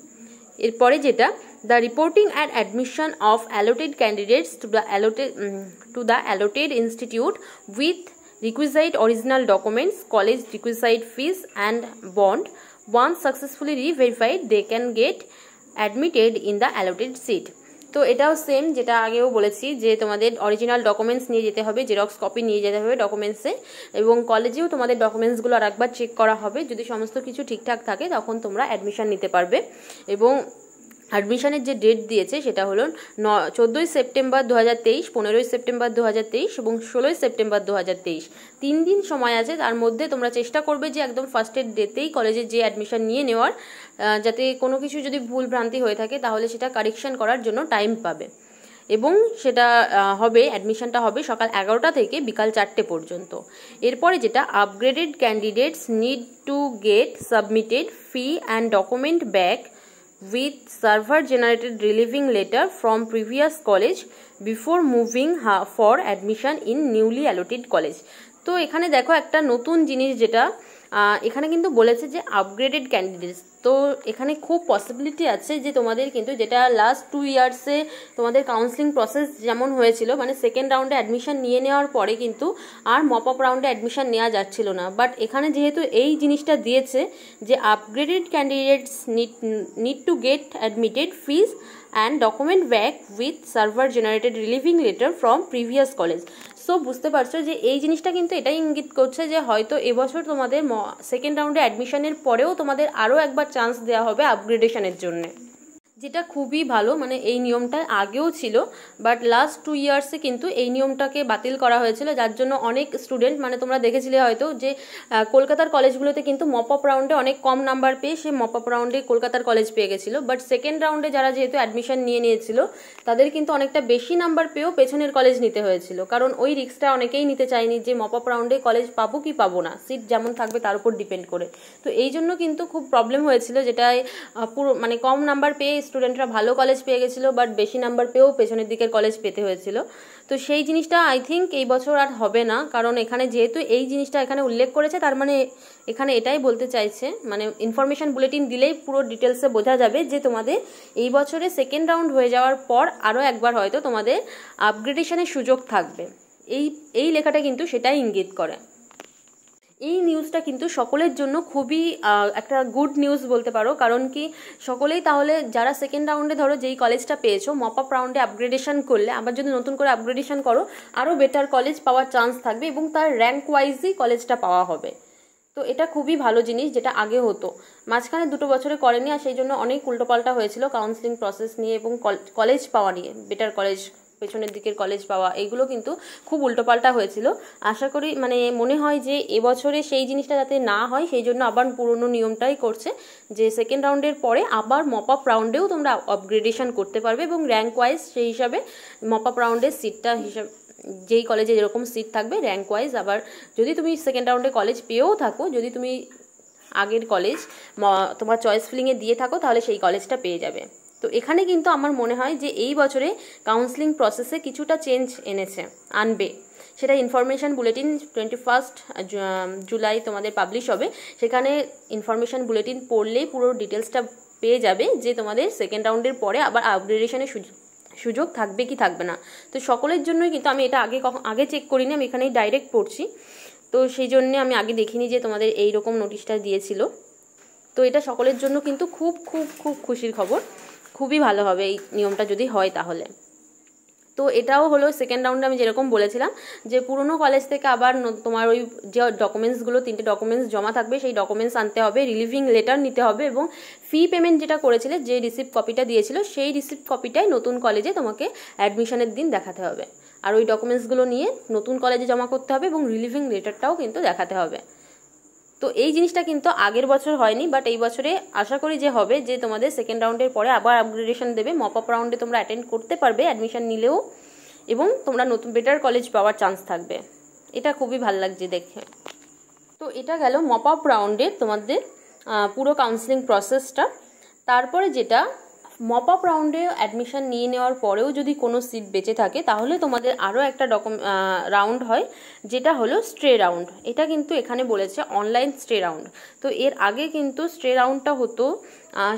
[SPEAKER 1] এরপরে যেটা the reporting and admission of allotted candidates to the allotted um, to the allotted institute with requisite original documents college requisite fees and bond once successfully re-verified they can get admitted in the allotted seat তো এটাও same যেটা আগেও বলেছি যে তোমাদের original documents নিয়ে যেতে হবে জেরক্স কপি নিয়ে যেতে হবে ডকুমেন্টসে এবং কলেজেও তোমাদের ডকুমেন্টসগুলো আর একবার চেক করা হবে যদি সমস্ত কিছু ঠিকঠাক থাকে তখন তোমরা অ্যাডমিশান নিতে পারবে এবং অ্যাডমিশনের যে ডেট দিয়েছে সেটা হলো ন চোদ্দোই সেপ্টেম্বর দু হাজার তেইশ পনেরোই সেপ্টেম্বর দু হাজার তেইশ এবং ষোলোই সেপ্টেম্বর দু হাজার তেইশ তিন দিন সময় আছে তার মধ্যে তোমরা চেষ্টা করবে যে একদম ফার্স্টের ডেতেই কলেজে যে অ্যাডমিশন নিয়ে নেওয়ার যাতে কোনো কিছু যদি ভুল ভ্রান্তি হয়ে থাকে তাহলে সেটা কারেকশন করার জন্য টাইম পাবে এবং সেটা হবে অ্যাডমিশনটা হবে সকাল এগারোটা থেকে বিকাল চারটে পর্যন্ত এরপরে যেটা upgraded candidates need to get submitted fee and document back with server generated relieving letter from previous college before moving for admission in newly allotted college তো এখানে দেখো একটা নতুন জিনিস যেটা এখানে কিন্তু বলেছে যে আপগ্রেডেড ক্যান্ডিডেটস তো এখানে খুব পসিবিলিটি আছে যে তোমাদের কিন্তু যেটা লাস্ট টু ইয়ার্সে তোমাদের কাউন্সিলিং প্রসেস যেমন হয়েছিল মানে সেকেন্ড রাউন্ডে অ্যাডমিশন নিয়ে নেওয়ার পরে কিন্তু আর মপ আপ রাউন্ডে অ্যাডমিশন নেওয়া যাচ্ছিল না বাট এখানে যেহেতু এই জিনিসটা দিয়েছে যে upgraded candidates need need to get admitted fees and document back with server generated relieving letter from previous college so বুঝতে পারছো যে এই জিনিসটা কিন্তু এটাই ইঙ্গিত করছে যে হয়তো এবছর তোমাদের সেকেন্ড রাউন্ডে অ্যাডমিশনের পরেও তোমাদের আরও একবার চান্স দেওয়া হবে আপগ্রেডেশনের জন্যে যেটা খুবই ভালো মানে এই নিয়মটা আগেও ছিল বাট লাস্ট টু ইয়ার্সে কিন্তু এই নিয়মটাকে বাতিল করা হয়েছিল যার জন্য অনেক স্টুডেন্ট মানে তোমরা দেখেছিলে হয়তো যে কলকাতার কলেজগুলোতে কিন্তু মপ আপ রাউন্ডে অনেক কম নাম্বার পেয়ে সে মপ আপ রাউন্ডে কলকাতার কলেজ পেয়ে গেছিলো বাট সেকেন্ড রাউন্ডে যারা যেহেতু অ্যাডমিশন নিয়ে নিয়েছিল তাদের কিন্তু অনেকটা বেশি নাম্বার পেয়েও পেছনের কলেজ নিতে হয়েছিল কারণ ওই রিক্সটা অনেকেই নিতে চায়নি যে মপ আপ রাউন্ডে কলেজ পাবো কি পাবো না সিট যেমন থাকবে তার উপর ডিপেন্ড করে তো এই জন্য কিন্তু খুব প্রবলেম হয়েছিল যেটায় পুরো মানে কম নাম্বার পেয়ে স্টুডেন্টরা ভালো কলেজ পেয়ে গেছিলো বাট বেশি নাম্বার পেয়েও পেছনের দিকের কলেজ পেতে হয়েছিল তো সেই জিনিসটা আই থিঙ্ক এই বছর আর হবে না কারণ এখানে যেহেতু এই জিনিসটা এখানে উল্লেখ করেছে তার মানে এখানে এটাই বলতে চাইছে মানে ইনফরমেশান বুলেটিন দিলেই পুরো ডিটেলসে বোঝা যাবে যে তোমাদের এই বছরে সেকেন্ড রাউন্ড হয়ে যাওয়ার পর আরও একবার হয়তো তোমাদের আপগ্রেডেশনের সুযোগ থাকবে এই এই লেখাটা কিন্তু সেটাই ইঙ্গিত করে এই নিউজটা কিন্তু সকলের জন্য খুবই একটা গুড নিউজ বলতে পারো কারণ কি সকলেই তাহলে যারা সেকেন্ড রাউন্ডে ধরো যেই কলেজটা পেয়েছো মপ আপ রাউন্ডে আপগ্রেডেশন করলে আবার যদি নতুন করে আপগ্রেডেশন করো আরও বেটার কলেজ পাওয়ার চান্স থাকবে এবং তার র্যাঙ্ক ওয়াইজই কলেজটা পাওয়া হবে তো এটা খুবই ভালো জিনিস যেটা আগে হতো মাঝখানে দুটো বছরে করেনি আর সেই জন্য অনেক উল্টোপাল্টা হয়েছিল কাউন্সিলিং প্রসেস নিয়ে এবং কলেজ পাওয়া নিয়ে বেটার কলেজ পেছনের দিকের কলেজ পাওয়া এগুলো কিন্তু খুব উল্টোপাল্টা হয়েছিল আশা করি মানে মনে হয় যে এবছরে সেই জিনিসটা যাতে না হয় সেই জন্য আবার পুরনো নিয়মটাই করছে যে সেকেন্ড রাউন্ডের পরে আবার মপ আপ রাউন্ডেও তোমরা আপগ্রেডেশন করতে পারবে এবং র্যাঙ্ক ওয়াইজ সেই হিসাবে মপ আপ রাউন্ডের সিটটা হিসাবে যেই কলেজে যেরকম সিট থাকবে র্যাঙ্ক ওয়াইজ আবার যদি তুমি সেকেন্ড রাউন্ডে কলেজ পেয়েও থাকো যদি তুমি আগের কলেজ তোমার চয়েস ফিলিংয়ে দিয়ে থাকো তাহলে সেই কলেজটা পেয়ে যাবে তো এখানে কিন্তু আমার মনে হয় যে এই বছরে কাউন্সিলিং প্রসেসে কিছুটা চেঞ্জ এনেছে আনবে সেটা information bulletin twenty first July তোমাদের পাবলিশ হবে সেখানে ইনফরমেশান বুলেটিন পড়লেই পুরো ডিটেলসটা পেয়ে যাবে যে তোমাদের সেকেন্ড রাউন্ডের পরে আবার আপগ্রেডেশনের সুযোগ সুযোগ থাকবে কি থাকবে না তো সকলের জন্যই কিন্তু আমি এটা আগে কখন আগে চেক করিনি আমি এখানেই ডাইরেক্ট পড়ছি তো সেই জন্যে আমি আগে দেখিনি যে তোমাদের এই রকম নোটিশটা দিয়েছিল তো এটা সকলের জন্য কিন্তু খুব খুব খুব খুশির খবর খুবই ভালো হবে এই নিয়মটা যদি হয় তাহলে তো এটাও হলো সেকেন্ড রাউন্ডে আমি যেরকম বলেছিলাম যে পুরনো কলেজ থেকে আবার তোমার ওই যে ডকুমেন্টসগুলো তিনটে ডকুমেন্টস জমা থাকবে সেই ডকুমেন্টস আনতে হবে রিলিভিং লেটার নিতে হবে এবং ফি পেমেন্ট যেটা করেছিলে যে রিসিপ্ট কপিটা দিয়েছিল সেই রিসিপ্ট কপিটাই নতুন কলেজে তোমাকে অ্যাডমিশনের দিন দেখাতে হবে আর ওই ডকুমেন্টসগুলো নিয়ে নতুন কলেজে জমা করতে হবে এবং রিলিভিং লেটারটাও কিন্তু দেখাতে হবে তো এই জিনিসটা কিন্তু আগের বছর হয়নি বাট এই বছরে আশা করি যে হবে যে তোমাদের সেকেন্ড রাউন্ডের পরে আবার আপগ্রেডেশন দেবে মপ আপ রাউন্ডে তোমরা অ্যাটেন্ড করতে পারবে অ্যাডমিশন নিলেও এবং তোমরা নতুন বেটার কলেজ পাওয়ার চান্স থাকবে এটা খুবই ভাল লাগছে দেখে তো এটা গেল মপ আপ রাউন্ডে তোমাদের পুরো কাউন্সিলিং প্রসেসটা তারপরে যেটা মপ আপ রাউন্ডে অ্যাডমিশান নিয়ে নেওয়ার পরেও যদি কোনো সিট বেঁচে থাকে তাহলে তোমাদের আরও একটা ডকুম রাউন্ড হয় যেটা হলো স্ট্রে রাউন্ড এটা কিন্তু এখানে বলেছে অনলাইন স্ট্রে রাউন্ড তো এর আগে কিন্তু স্ট্রে রাউন্ডটা হতো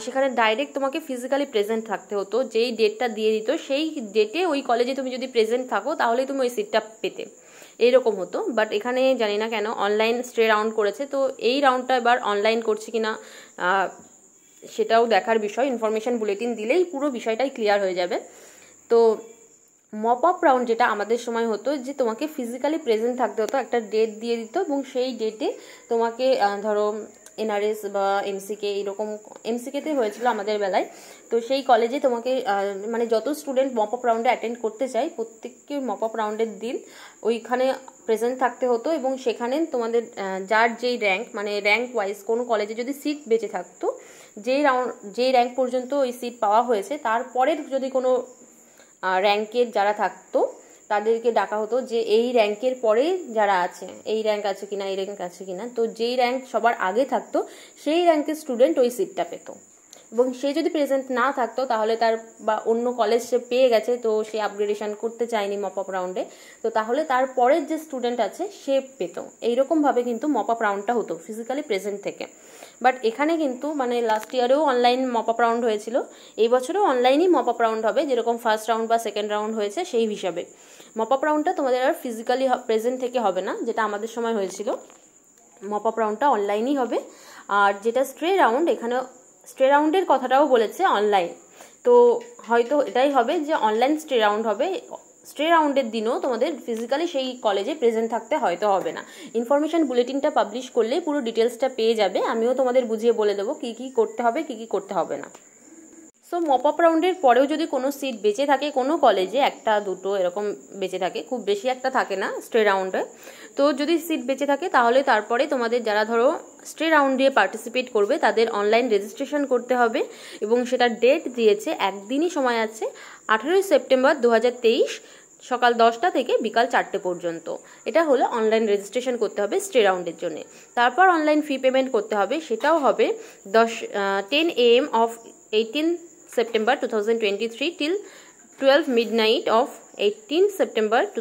[SPEAKER 1] সেখানে ডাইরেক্ট তোমাকে ফিজিক্যালি প্রেজেন্ট থাকতে হতো যেই ডেটটা দিয়ে দিত সেই ডেটে ওই কলেজে তুমি যদি প্রেজেন্ট থাকো তাহলে তুমি ওই সিটটা পেতে এইরকম হতো বাট এখানে জানি না কেন অনলাইন স্ট্রে রাউন্ড করেছে তো এই রাউন্ডটা এবার অনলাইন করছে কিনা সেটাও দেখার বিষয় ইনফরমেশান বুলেটিন দিলেই পুরো বিষয়টাই ক্লিয়ার হয়ে যাবে তো মপ আপ রাউন্ড যেটা আমাদের সময় হতো যে তোমাকে ফিজিক্যালি প্রেজেন্ট থাকতে হতো একটা ডেট দিয়ে দিত এবং সেই ডেটে তোমাকে ধরো এনআরএস বা এমসিকে এরকম এমসিকেতে হয়েছিল আমাদের বেলায় তো সেই কলেজে তোমাকে মানে যত স্টুডেন্ট মপ আপ রাউন্ডে অ্যাটেন্ড করতে চায় প্রত্যেককে মপ আপ রাউন্ডের দিন ওইখানে প্রেজেন্ট থাকতে হতো এবং সেখানে তোমাদের যার যেই র্যাঙ্ক মানে র্যাঙ্ক ওয়াইজ কোনো কলেজে যদি সিট বেঁচে থাকতো যেই রাউন্ড যেই র্যাঙ্ক পর্যন্ত ওই সিট পাওয়া হয়েছে তারপরের যদি কোনো র্যাঙ্কের যারা থাকতো তাদেরকে ডাকা হতো যে এই র্যাঙ্কের পরে যারা আছে এই র্যাঙ্ক আছে কিনা এই র্যাঙ্ক আছে কিনা তো যেই র্যাঙ্ক সবার আগে থাকতো সেই র্যাঙ্কের স্টুডেন্ট ওই সিটটা পেত এবং সে যদি প্রেজেন্ট না থাকতো তাহলে তার বা অন্য কলেজ সে পেয়ে গেছে তো সে আপগ্রেডেশন করতে চায়নি মপ আপ রাউন্ডে তো তাহলে তার পরের যে স্টুডেন্ট আছে সে পেত এইরকমভাবে কিন্তু মপ আপ রাউন্ডটা হতো ফিজিক্যালি প্রেজেন্ট থেকে বাট এখানে কিন্তু মানে লাস্ট ইয়ারেও অনলাইন মপ আপ রাউন্ড হয়েছিল এই বছরও অনলাইনই মপ আপ রাউন্ড হবে যেরকম ফার্স্ট রাউন্ড বা সেকেন্ড রাউন্ড হয়েছে সেই হিসাবে মপ আপ রাউন্ডটা তোমাদের আর ফিজিক্যালি প্রেজেন্ট থেকে হবে না যেটা আমাদের সময় হয়েছিল মপ আপ রাউন্ডটা অনলাইনই হবে আর যেটা স্ট্রে রাউন্ড এখানে স্ট্রে রাউন্ডের কথাটাও বলেছে অনলাইন তো হয়তো এটাই হবে যে অনলাইন স্ট্রে রাউন্ড হবে স্ট্রে রাউন্ডের দিনও তোমাদের ফিজিক্যালি সেই কলেজে প্রেজেন্ট থাকতে হয়তো হবে না ইনফরমেশান বুলেটিনটা পাবলিশ করলে পুরো ডিটেলসটা পেয়ে যাবে আমিও তোমাদের বুঝিয়ে বলে দেবো কী কী করতে হবে কী কী করতে হবে না সো মপ আপ রাউন্ডের পরেও যদি কোনো সিট বেঁচে থাকে কোনো কলেজে একটা দুটো এরকম বেঁচে থাকে খুব বেশি একটা থাকে না স্ট্রে রাউন্ডে তো যদি সিট বেঁচে থাকে তাহলে তারপরে তোমাদের যারা ধরো স্ট্রে দিয়ে পার্টিসিপেট করবে তাদের অনলাইন রেজিস্ট্রেশন করতে হবে এবং সেটার ডেট দিয়েছে একদিনই সময় আছে আঠেরোই সেপ্টেম্বর দু সকাল দশটা থেকে বিকাল চারটে পর্যন্ত এটা হলো অনলাইন রেজিস্ট্রেশন করতে হবে স্টে রাউন্ডের জন্য তারপর অনলাইন ফি পেমেন্ট করতে হবে সেটাও হবে দশ ten A M of eighteen September 2023 till 12 midnight of 18 September two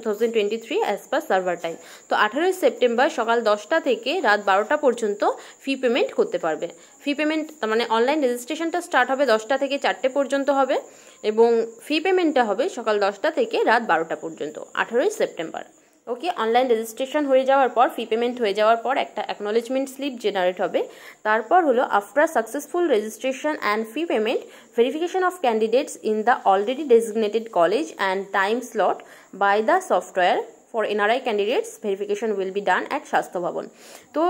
[SPEAKER 1] as per server time তো আঠারোই সেপ্টেম্বর সকাল দশটা থেকে রাত বারোটা পর্যন্ত ফি পেমেন্ট করতে পারবে ফি পেমেন্ট মানে অনলাইন রেজিস্ট্রেশনটা স্টার্ট হবে দশটা থেকে চারটে পর্যন্ত হবে এবং ফি পেমেন্টটা হবে সকাল দশটা থেকে রাত বারোটা পর্যন্ত আঠারোই সেপ্টেম্বর ওকে অনলাইন রেজিস্ট্রেশন হয়ে যাওয়ার পর ফি পেমেন্ট হয়ে যাওয়ার পর একটা অ্যাকনোলেজমেন্ট স্লিপ জেনারেট হবে তারপর হলো after successful registration and fee payment verification of candidates in the already designated college and time slot by the software for NRI candidates verification will be done at Swasthya Bhavan তো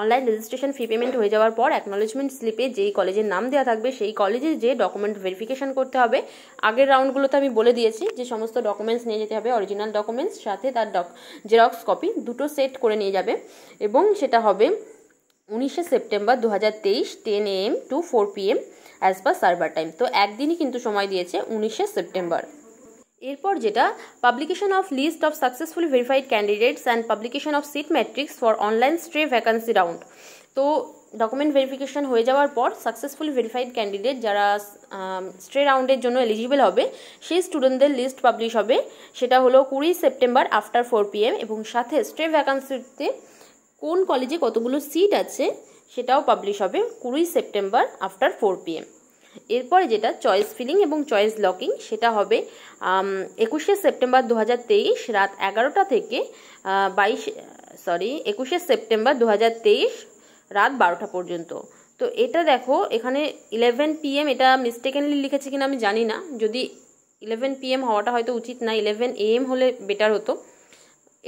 [SPEAKER 1] online registration fee payment হয়ে যাওয়ার পর acknowledgement স্লিপে যেই কলেজের নাম দেওয়া থাকবে সেই কলেজে যে ডকুমেন্ট ভেরিফিকেশান করতে হবে আগের রাউন্ডগুলোতে আমি বলে দিয়েছি যে সমস্ত ডকুমেন্টস নিয়ে যেতে হবে অরিজিনাল ডকুমেন্টস সাথে তার ডক জেরক্স কপি দুটো সেট করে নিয়ে যাবে এবং সেটা হবে উনিশে সেপ্টেম্বর দু হাজার তেইশ ten A M to four P M as per server time তো একদিনই কিন্তু সময় দিয়েছে উনিশে সেপ্টেম্বর এরপর যেটা publication of list of successfully verified candidates and publication of seat matrix for online stray vacancy round তো ডকুমেন্ট ভেরিফিকেশন হয়ে যাওয়ার পর সাকসেসফুলি ভেরিফাইড ক্যান্ডিডেট যারা স্ট্রে রাউন্ডের জন্য এলিজিবল হবে সেই স্টুডেন্টদের লিস্ট পাবলিশ হবে সেটা হলো কুড়ি সেপ্টেম্বর আফটার ফোর পিএম এবং সাথে স্ট্রে ভ্যাকান্সিতে কোন কলেজে কতগুলো সিট আছে সেটাও পাবলিশ হবে কুড়ি সেপ্টেম্বর আফটার ফোর পিএম এরপরে যেটা চয়েস ফিলিং এবং চয়েস লকিং সেটা হবে একুশে সেপ্টেম্বর দু রাত এগারোটা থেকে বাইশ সরি একুশে সেপ্টেম্বর দু রাত বারোটা পর্যন্ত তো এটা দেখো এখানে ইলেভেন পিএম এটা মিস্টেকেনলি লিখেছে কিনা আমি জানি না যদি ইলেভেন পিএম হওয়াটা হয়তো উচিত না ইলেভেন এএম হলে বেটার হতো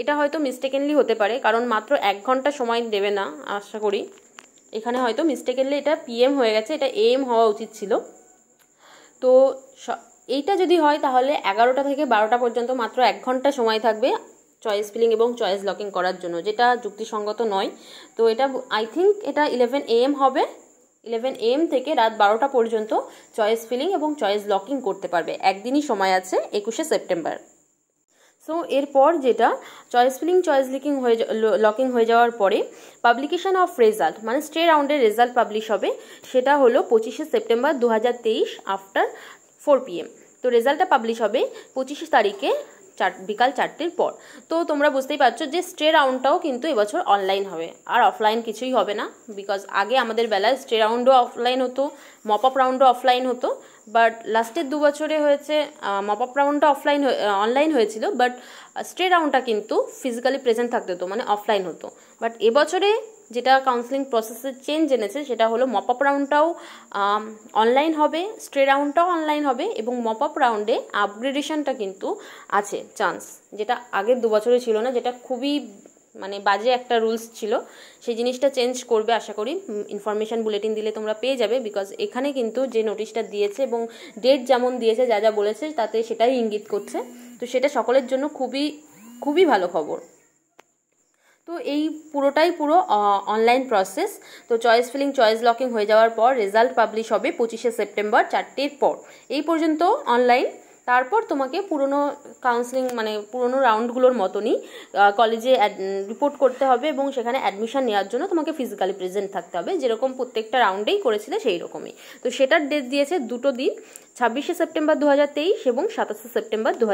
[SPEAKER 1] এটা হয়তো মিস্টেকেনলি হতে পারে কারণ মাত্র এক ঘন্টা সময় দেবে না আশা করি এখানে হয়তো মিস্টেকেরলে এটা পিএম হয়ে গেছে এটা এম হওয়া উচিত ছিল তো এইটা যদি হয় তাহলে এগারোটা থেকে বারোটা পর্যন্ত মাত্র এক ঘন্টা সময় থাকবে চয়েস ফিলিং এবং চয়েস লকিং করার জন্য যেটা যুক্তিসঙ্গত নয় তো এটা আই থিঙ্ক এটা ইলেভেন এএম হবে ইলেভেন এম থেকে রাত বারোটা পর্যন্ত চয়েস ফিলিং এবং চয়েস লকিং করতে পারবে একদিনই সময় আছে একুশে সেপ্টেম্বর সো এরপর যেটা চয়েস ফিলিং চয়েস লিকিং হয়ে লকিং হয়ে যাওয়ার পরে পাবলিকেশান অফ রেজাল্ট মানে স্টে রাউন্ডের রেজাল্ট পাবলিশ হবে সেটা হলো পঁচিশে সেপ্টেম্বর দু হাজার তেইশ আফটার ফোর পিএম তো রেজাল্টটা পাবলিশ হবে পঁচিশে তারিখে চার বিকাল চারটের পর তো তোমরা বুঝতেই পারছো যে স্টে রাউন্ডটাও কিন্তু এবছর অনলাইন হবে আর অফলাইন কিছুই হবে না বিকজ আগে আমাদের বেলায় স্টে রাউন্ডও অফলাইন হতো মপ আপ রাউন্ডও অফলাইন হতো বাট লাস্টের দু বছরে হয়েছে মপ আপ রাউন্ডটা অফলাইন অনলাইন হয়েছিল বাট স্ট্রে রাউন্ডটা কিন্তু ফিজিক্যালি প্রেজেন্ট থাকতে হতো মানে অফলাইন হতো বাট এবছরে যেটা কাউন্সেলিং প্রসেসে চেঞ্জ এনেছে সেটা হলো মপ আপ রাউন্ডটাও অনলাইন হবে স্ট্রে রাউন্ডটাও অনলাইন হবে এবং মপ আপ রাউন্ডে আপগ্রেডেশনটা কিন্তু আছে চান্স যেটা আগের দু বছরে ছিল না যেটা খুবই মানে বাজে একটা রুলস ছিল সেই জিনিসটা চেঞ্জ করবে আশা করি ইনফরমেশান বুলেটিন দিলে তোমরা পেয়ে যাবে বিকজ এখানে কিন্তু যে নোটিশটা দিয়েছে এবং ডেট যেমন দিয়েছে যা যা বলেছে তাতে সেটাই ইঙ্গিত করছে তো সেটা সকলের জন্য খুবই খুবই ভালো খবর তো এই পুরোটাই পুরো অনলাইন প্রসেস তো চয়েস ফিলিং চয়েস লকিং হয়ে যাওয়ার পর রেজাল্ট পাবলিশ হবে পঁচিশে সেপ্টেম্বর চারটের পর এই পর্যন্ত অনলাইন তারপর তোমাকে পুরনো কাউন্সেলিং মানে পুরনো রাউন্ডগুলোর মতনই কলেজে রিপোর্ট করতে হবে এবং সেখানে অ্যাডমিশান নেওয়ার জন্য তোমাকে ফিজিক্যালি প্রেজেন্ট থাকতে হবে যেরকম প্রত্যেকটা রাউন্ডেই করেছিলে সেই রকমই তো সেটার ডেট দিয়েছে দুটো দিন ছাব্বিশে সেপ্টেম্বর দু এবং সাতাশে সেপ্টেম্বর দু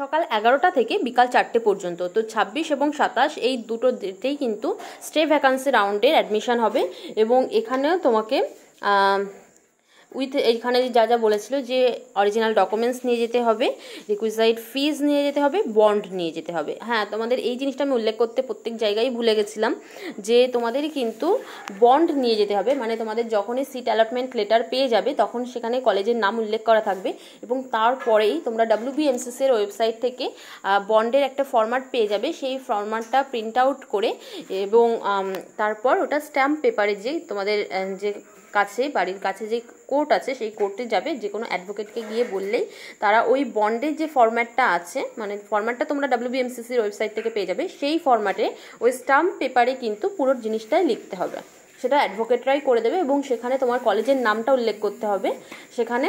[SPEAKER 1] সকাল এগারোটা থেকে বিকাল চারটে পর্যন্ত তো ২৬ এবং সাতাশ এই দুটো ডেটেই কিন্তু স্টে ভ্যাকান্সি রাউন্ডের অ্যাডমিশান হবে এবং এখানেও তোমাকে উইথ এইখানে যা যা বলেছিল যে অরিজিনাল ডকুমেন্টস নিয়ে যেতে হবে রিকুইসাইড ফিজ নিয়ে যেতে হবে বন্ড নিয়ে যেতে হবে হ্যাঁ তোমাদের এই জিনিসটা আমি উল্লেখ করতে প্রত্যেক জায়গায় ভুলে গেছিলাম যে তোমাদের কিন্তু বন্ড নিয়ে যেতে হবে মানে তোমাদের যখনই সিট অ্যালটমেন্ট লেটার পেয়ে যাবে তখন সেখানে কলেজের নাম উল্লেখ করা থাকবে এবং তারপরেই তোমরা ডাব্লিউবিএমসিসির ওয়েবসাইট থেকে বন্ডের একটা ফরম্যাট পেয়ে যাবে সেই ফরম্যাটটা প্রিন্ট আউট করে এবং তারপর ওটা স্ট্যাম্প পেপারে যে তোমাদের যে কাছে বাড়ির কাছে যে কোর্ট আছে সেই কোর্টে যাবে যে কোনো অ্যাডভোকেটকে গিয়ে বললেই তারা ওই বন্ডের যে ফরম্যাটটা আছে মানে ফরম্যাটটা তোমরা ডাব্লিউবিএমসিসির ওয়েবসাইট থেকে পেয়ে যাবে সেই ফরম্যাটে ওই স্টাম্প পেপারে কিন্তু পুরো জিনিসটাই লিখতে হবে সেটা অ্যাডভোকেটরাই করে দেবে এবং সেখানে তোমার কলেজের নামটা উল্লেখ করতে হবে সেখানে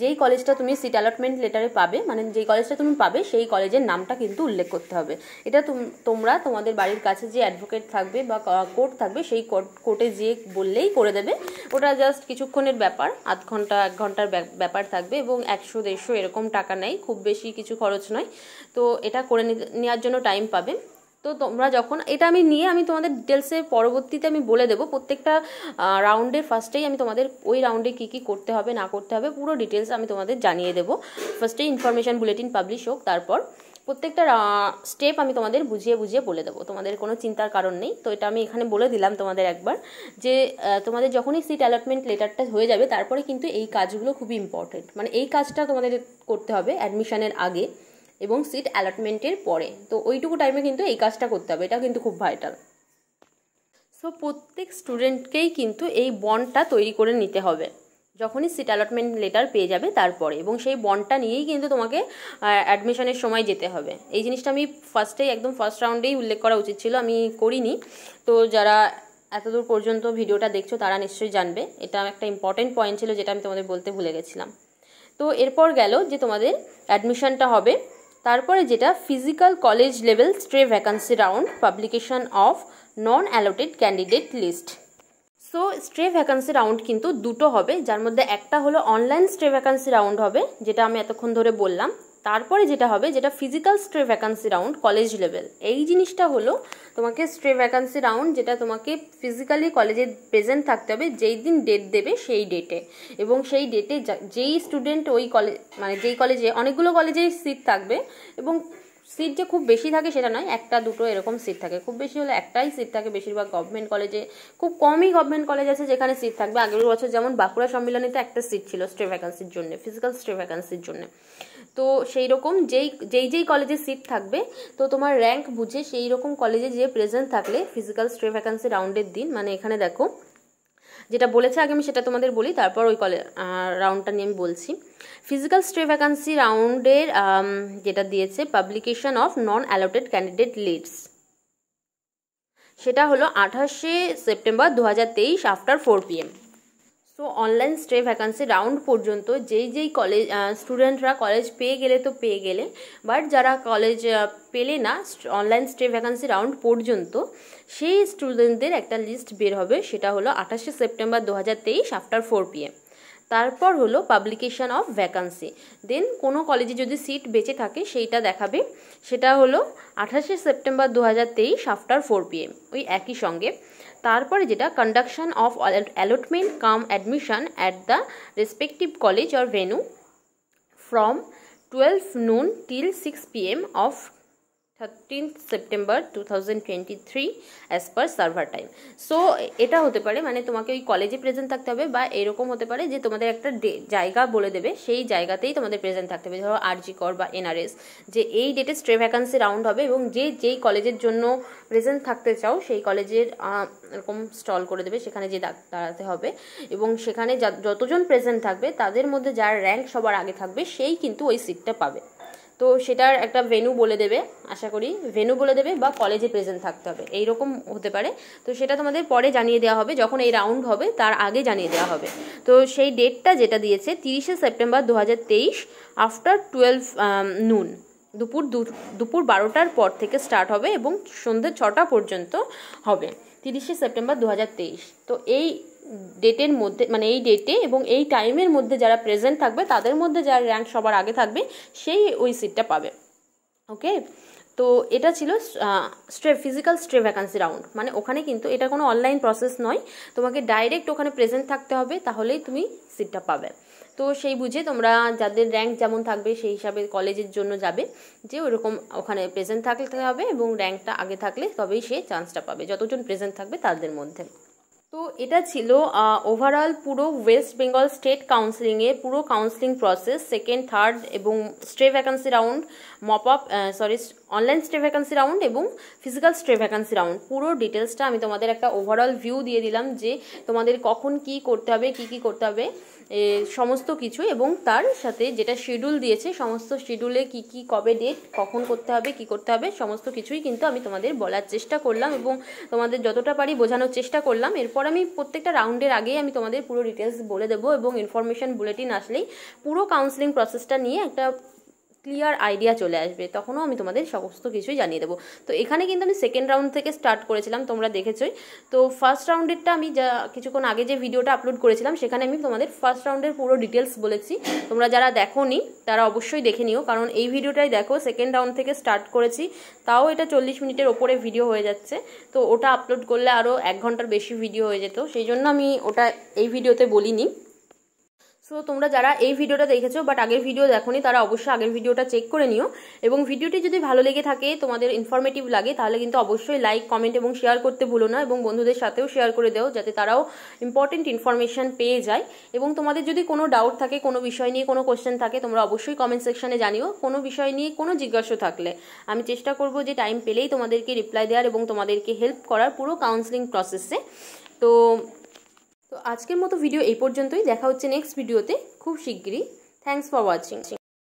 [SPEAKER 1] যেই কলেজটা তুমি সিট অ্যালটমেন্ট লেটারে পাবে মানে যেই কলেজটা তুমি পাবে সেই কলেজের নামটা কিন্তু উল্লেখ করতে হবে এটা তোমরা তোমাদের বাড়ির কাছে যে অ্যাডভোকেট থাকবে বা কোর্ট থাকবে সেই কোর্টে যেয়ে বললেই করে দেবে ওটা জাস্ট কিছুক্ষণের ব্যাপার আধ ঘন্টা এক ঘন্টার ব্যাপার থাকবে এবং একশো দেড়শো এরকম টাকা নেয় খুব বেশি কিছু খরচ নয় তো এটা করে নেওয়ার জন্য টাইম পাবে তো তোমরা যখন এটা আমি নিয়ে আমি তোমাদের ডিটেলসে পরবর্তীতে আমি বলে দেবো প্রত্যেকটা রাউন্ডের ফার্স্টেই আমি তোমাদের ওই রাউন্ডে কী কী করতে হবে না করতে হবে পুরো ডিটেলস আমি তোমাদের জানিয়ে দেবো ফার্স্টেই ইনফরমেশান বুলেটিন পাবলিশ হোক তারপর প্রত্যেকটা স্টেপ আমি তোমাদের বুঝিয়ে বুঝিয়ে বলে দেবো তোমাদের কোনো চিন্তার কারণ নেই তো এটা আমি এখানে বলে দিলাম তোমাদের একবার যে তোমাদের যখনই সিট অ্যালটমেন্ট লেটারটা হয়ে যাবে তারপরে কিন্তু এই কাজগুলো খুবই ইম্পর্টেন্ট মানে এই কাজটা তোমাদের করতে হবে অ্যাডমিশানের আগে এবং সিট অ্যালটমেন্টের পরে তো ওইটুকু টাইমে কিন্তু এই কাজটা করতে হবে এটা কিন্তু খুব ভাইটাল সো প্রত্যেক স্টুডেন্টকেই কিন্তু এই বন্ডটা তৈরি করে নিতে হবে যখনই সিট অ্যালটমেন্ট লেটার পেয়ে যাবে তারপরে এবং সেই বন্ডটা নিয়েই কিন্তু তোমাকে অ্যাডমিশনের সময় যেতে হবে এই জিনিসটা আমি ফার্স্টেই একদম ফার্স্ট রাউন্ডেই উল্লেখ করা উচিত ছিল আমি করিনি তো যারা এতদূর পর্যন্ত ভিডিওটা দেখছো তারা নিশ্চয়ই জানবে এটা একটা ইম্পর্টেন্ট পয়েন্ট ছিল যেটা আমি তোমাদের বলতে ভুলে গেছিলাম তো এরপর গেল যে তোমাদের অ্যাডমিশনটা হবে তারপরে যেটা physical college level stray vacancy round publication of non allotted candidate list so stray vacancy round কিন্তু দুটো হবে যার মধ্যে একটা হলো অনলাইন স্ট্রে ভ্যাকান্সি রাউন্ড হবে যেটা আমি এতক্ষণ ধরে বললাম তারপরে যেটা হবে যেটা physical stray vacancy round college level এই জিনিসটা হলো তোমাকে স্ট্রে ভ্যাকান্সি রাউন্ড যেটা তোমাকে ফিজিক্যালি কলেজে প্রেজেন্ট থাকতে হবে যেই দিন ডেট দেবে সেই ডেটে এবং সেই ডেটে যেই স্টুডেন্ট ওই কলেজ মানে যেই কলেজে অনেকগুলো কলেজে সিট থাকবে এবং সিট যে খুব বেশি থাকে সেটা নয় একটা দুটো এরকম সিট থাকে খুব বেশি হলে একটাই সিট থাকে বেশিরভাগ গভর্নমেন্ট কলেজে খুব কমই গভর্নমেন্ট কলেজ আছে যেখানে সিট থাকবে আগের বছর যেমন বাঁকুড়া সম্মিলনীতে একটা সিট ছিল স্ট্রে ভ্যাকান্সির জন্য ফিজিক্যাল স্ট্রে ভ্যাকান্সির জন্য তো সেই রকম যেই যেই যেই কলেজে সিট থাকবে তো তোমার র্যাঙ্ক বুঝে সেই রকম কলেজে যে প্রেজেন্ট থাকলে ফিজিক্যাল স্ট্রে ভ্যাকান্সি রাউন্ডের দিন মানে এখানে দেখো যেটা বলেছে আগে আমি সেটা তোমাদের বলি তারপর ওই কলে রাউন্ডটা নিয়ে আমি বলছি ফিজিক্যাল স্ট্রে ভ্যাকান্সি রাউন্ডের যেটা দিয়েছে publication of non allotted candidate লিডস সেটা হলো আঠাশে সেপ্টেম্বর দু হাজার তেইশ after four PM so online stray vacancy round পর্যন্ত যেই যেই কলেজ স্টুডেন্টরা কলেজ পেয়ে গেলে তো পেয়ে গেলে বাট যারা কলেজ পেলে না অনলাইন স্টে ভ্যাকান্সি রাউন্ড পর্যন্ত সেই স্টুডেন্টদের একটা লিস্ট বের হবে সেটা হলো আঠাশে সেপ্টেম্বর দু হাজার তেইশ আফটার ফোর পিএম তারপর হলো পাবলিকেশান অফ ভ্যাকান্সি দেন কোনো কলেজে যদি সিট বেঁচে থাকে সেইটা দেখাবে সেটা হলো আঠাশে সেপ্টেম্বর দু হাজার তেইশ আফটার ফোর পিএম ওই একই সঙ্গে তারপরে যেটা conduction of allotment cum admission at the respective college or venue from twelve noon till six PM of thirteenth September two thousand per server time so এটা হতে পারে মানে তোমাকে ওই কলেজে প্রেজেন্ট থাকতে হবে বা এরকম হতে পারে যে তোমাদের একটা জায়গা বলে দেবে সেই জায়গাতেই তোমাদের প্রেজেন্ট থাকতে হবে ধরো আরজি কর বা এনআরএস যে এই ডেটে স্ট্রে ভ্যাকান্সি রাউন্ড হবে এবং যে যেই কলেজের জন্য প্রেজেন্ট থাকতে চাও সেই কলেজের এরকম স্টল করে দেবে সেখানে যে দাঁড়াতে হবে এবং সেখানে যতজন প্রেজেন্ট থাকবে তাদের মধ্যে যার র্যাঙ্ক সবার আগে থাকবে সেই কিন্তু ওই সিটটা পাবে তো সেটার একটা ভেনু বলে দেবে আশা করি ভেনু বলে দেবে বা কলেজে প্রেজেন্ট থাকতে হবে এই রকম হতে পারে তো সেটা তোমাদের পরে জানিয়ে দেওয়া হবে যখন এই রাউন্ড হবে তার আগে জানিয়ে দেওয়া হবে তো সেই ডেটটা যেটা দিয়েছে তিরিশে সেপ্টেম্বর দু হাজার তেইশ আফটার টুয়েলভ নুন দুপুর দুপুর বারোটার পর থেকে স্টার্ট হবে এবং সন্ধ্যে ছটা পর্যন্ত হবে তিরিশে সেপ্টেম্বর দু তো এই ডেটের মধ্যে মানে এই ডেটে এবং এই টাইমের মধ্যে যারা প্রেজেন্ট থাকবে তাদের মধ্যে যার র্যাঙ্ক সবার আগে থাকবে সেই ওই সিটটা পাবে ওকে তো এটা ছিল stray physical stray vacancy round মানে ওখানে কিন্তু এটা কোনো অনলাইন প্রসেস নয় তোমাকে ডাইরেক্ট ওখানে প্রেজেন্ট থাকতে হবে তাহলেই তুমি সিটটা পাবে তো সেই বুঝে তোমরা যাদের র্যাঙ্ক যেমন থাকবে সেই হিসাবে কলেজের জন্য যাবে যে ওরকম ওখানে প্রেজেন্ট থাকতে হবে এবং র্যাঙ্কটা আগে থাকলে তবেই সে চান্সটা পাবে যতজন প্রেজেন্ট থাকবে তাদের মধ্যে তো এটা ছিল ওভারঅল পুরো ওয়েস্ট বেঙ্গল স্টেট কাউন্সিলিংয়ের পুরো কাউন্সিলিং প্রসেস সেকেন্ড থার্ড এবং stray vacancy round mop up sorry online stray vacancy round এবং ফিজিক্যাল স্টে ভ্যাকান্সি রাউন্ড পুরো ডিটেলসটা আমি তোমাদের একটা ওভারঅল ভিউ দিয়ে দিলাম যে তোমাদের কখন কি করতে হবে কি কি করতে হবে সমস্ত কিছু এবং তার সাথে যেটা শিডিউল দিয়েছে সমস্ত শিডিউলে কি কি কবে ডেট কখন করতে হবে কি করতে হবে সমস্ত কিছুই কিন্তু আমি তোমাদের বলার চেষ্টা করলাম এবং তোমাদের যতটা পারি বোঝানোর চেষ্টা করলাম এরপর আমি প্রত্যেকটা রাউন্ডের আগেই আমি তোমাদের পুরো ডিটেলস বলে দেবো এবং ইনফরমেশান বুলেটিন আসলেই পুরো কাউন্সেলিং প্রসেসটা নিয়ে একটা ক্লিয়ার আইডিয়া চলে আসবে তখনও আমি তোমাদের সমস্ত কিছুই জানিয়ে দেবো তো এখানে কিন্তু আমি সেকেন্ড রাউন্ড থেকে স্টার্ট করেছিলাম তোমরা দেখেছোই তো ফার্স্ট রাউন্ডেরটা আমি যা কিছুক্ষণ আগে যে ভিডিওটা আপলোড করেছিলাম সেখানে আমি তোমাদের ফার্স্ট রাউন্ডের পুরো ডিটেলস বলেছি তোমরা যারা দেখো তারা অবশ্যই দেখে নিও কারণ এই ভিডিওটাই দেখো সেকেন্ড রাউন্ড থেকে স্টার্ট করেছি তাও এটা চল্লিশ মিনিটের ওপরে ভিডিও হয়ে যাচ্ছে তো ওটা আপলোড করলে আরও এক ঘন্টার বেশি ভিডিও হয়ে যেত সেই জন্য আমি ওটা এই ভিডিওতে বলিনি সো তোমরা যারা এই ভিডিওটা দেখেছো বাট আগের ভিডিও দেখোনি তারা অবশ্যই আগের ভিডিওটা চেক করে নিও এবং ভিডিওটি যদি ভালো লেগে থাকে তোমাদের ইনফরমেটিভ লাগে তাহলে কিন্তু অবশ্যই লাইক কমেন্ট এবং শেয়ার করতে ভুলো না এবং বন্ধুদের সাথেও শেয়ার করে দেও যাতে তারাও ইম্পর্টেন্ট ইনফরমেশান পেয়ে যায় এবং তোমাদের যদি কোনো ডাউট থাকে কোনো বিষয় নিয়ে কোনো কোশ্চেন থাকে তোমরা অবশ্যই কমেন্ট সেকশানে জানিও কোনো বিষয় নিয়ে কোনো জিজ্ঞাসা থাকলে আমি চেষ্টা করব যে টাইম পেলেই তোমাদেরকে রিপ্লাই দেওয়ার এবং তোমাদেরকে হেল্প করার পুরো কাউন্সেলিং প্রসেসে তো তো আজকের মতো ভিডিও এই পর্যন্তই দেখা হচ্ছে নেক্সট ভিডিওতে খুব শিগগিরই থ্যাংকস ফর ওয়াচিং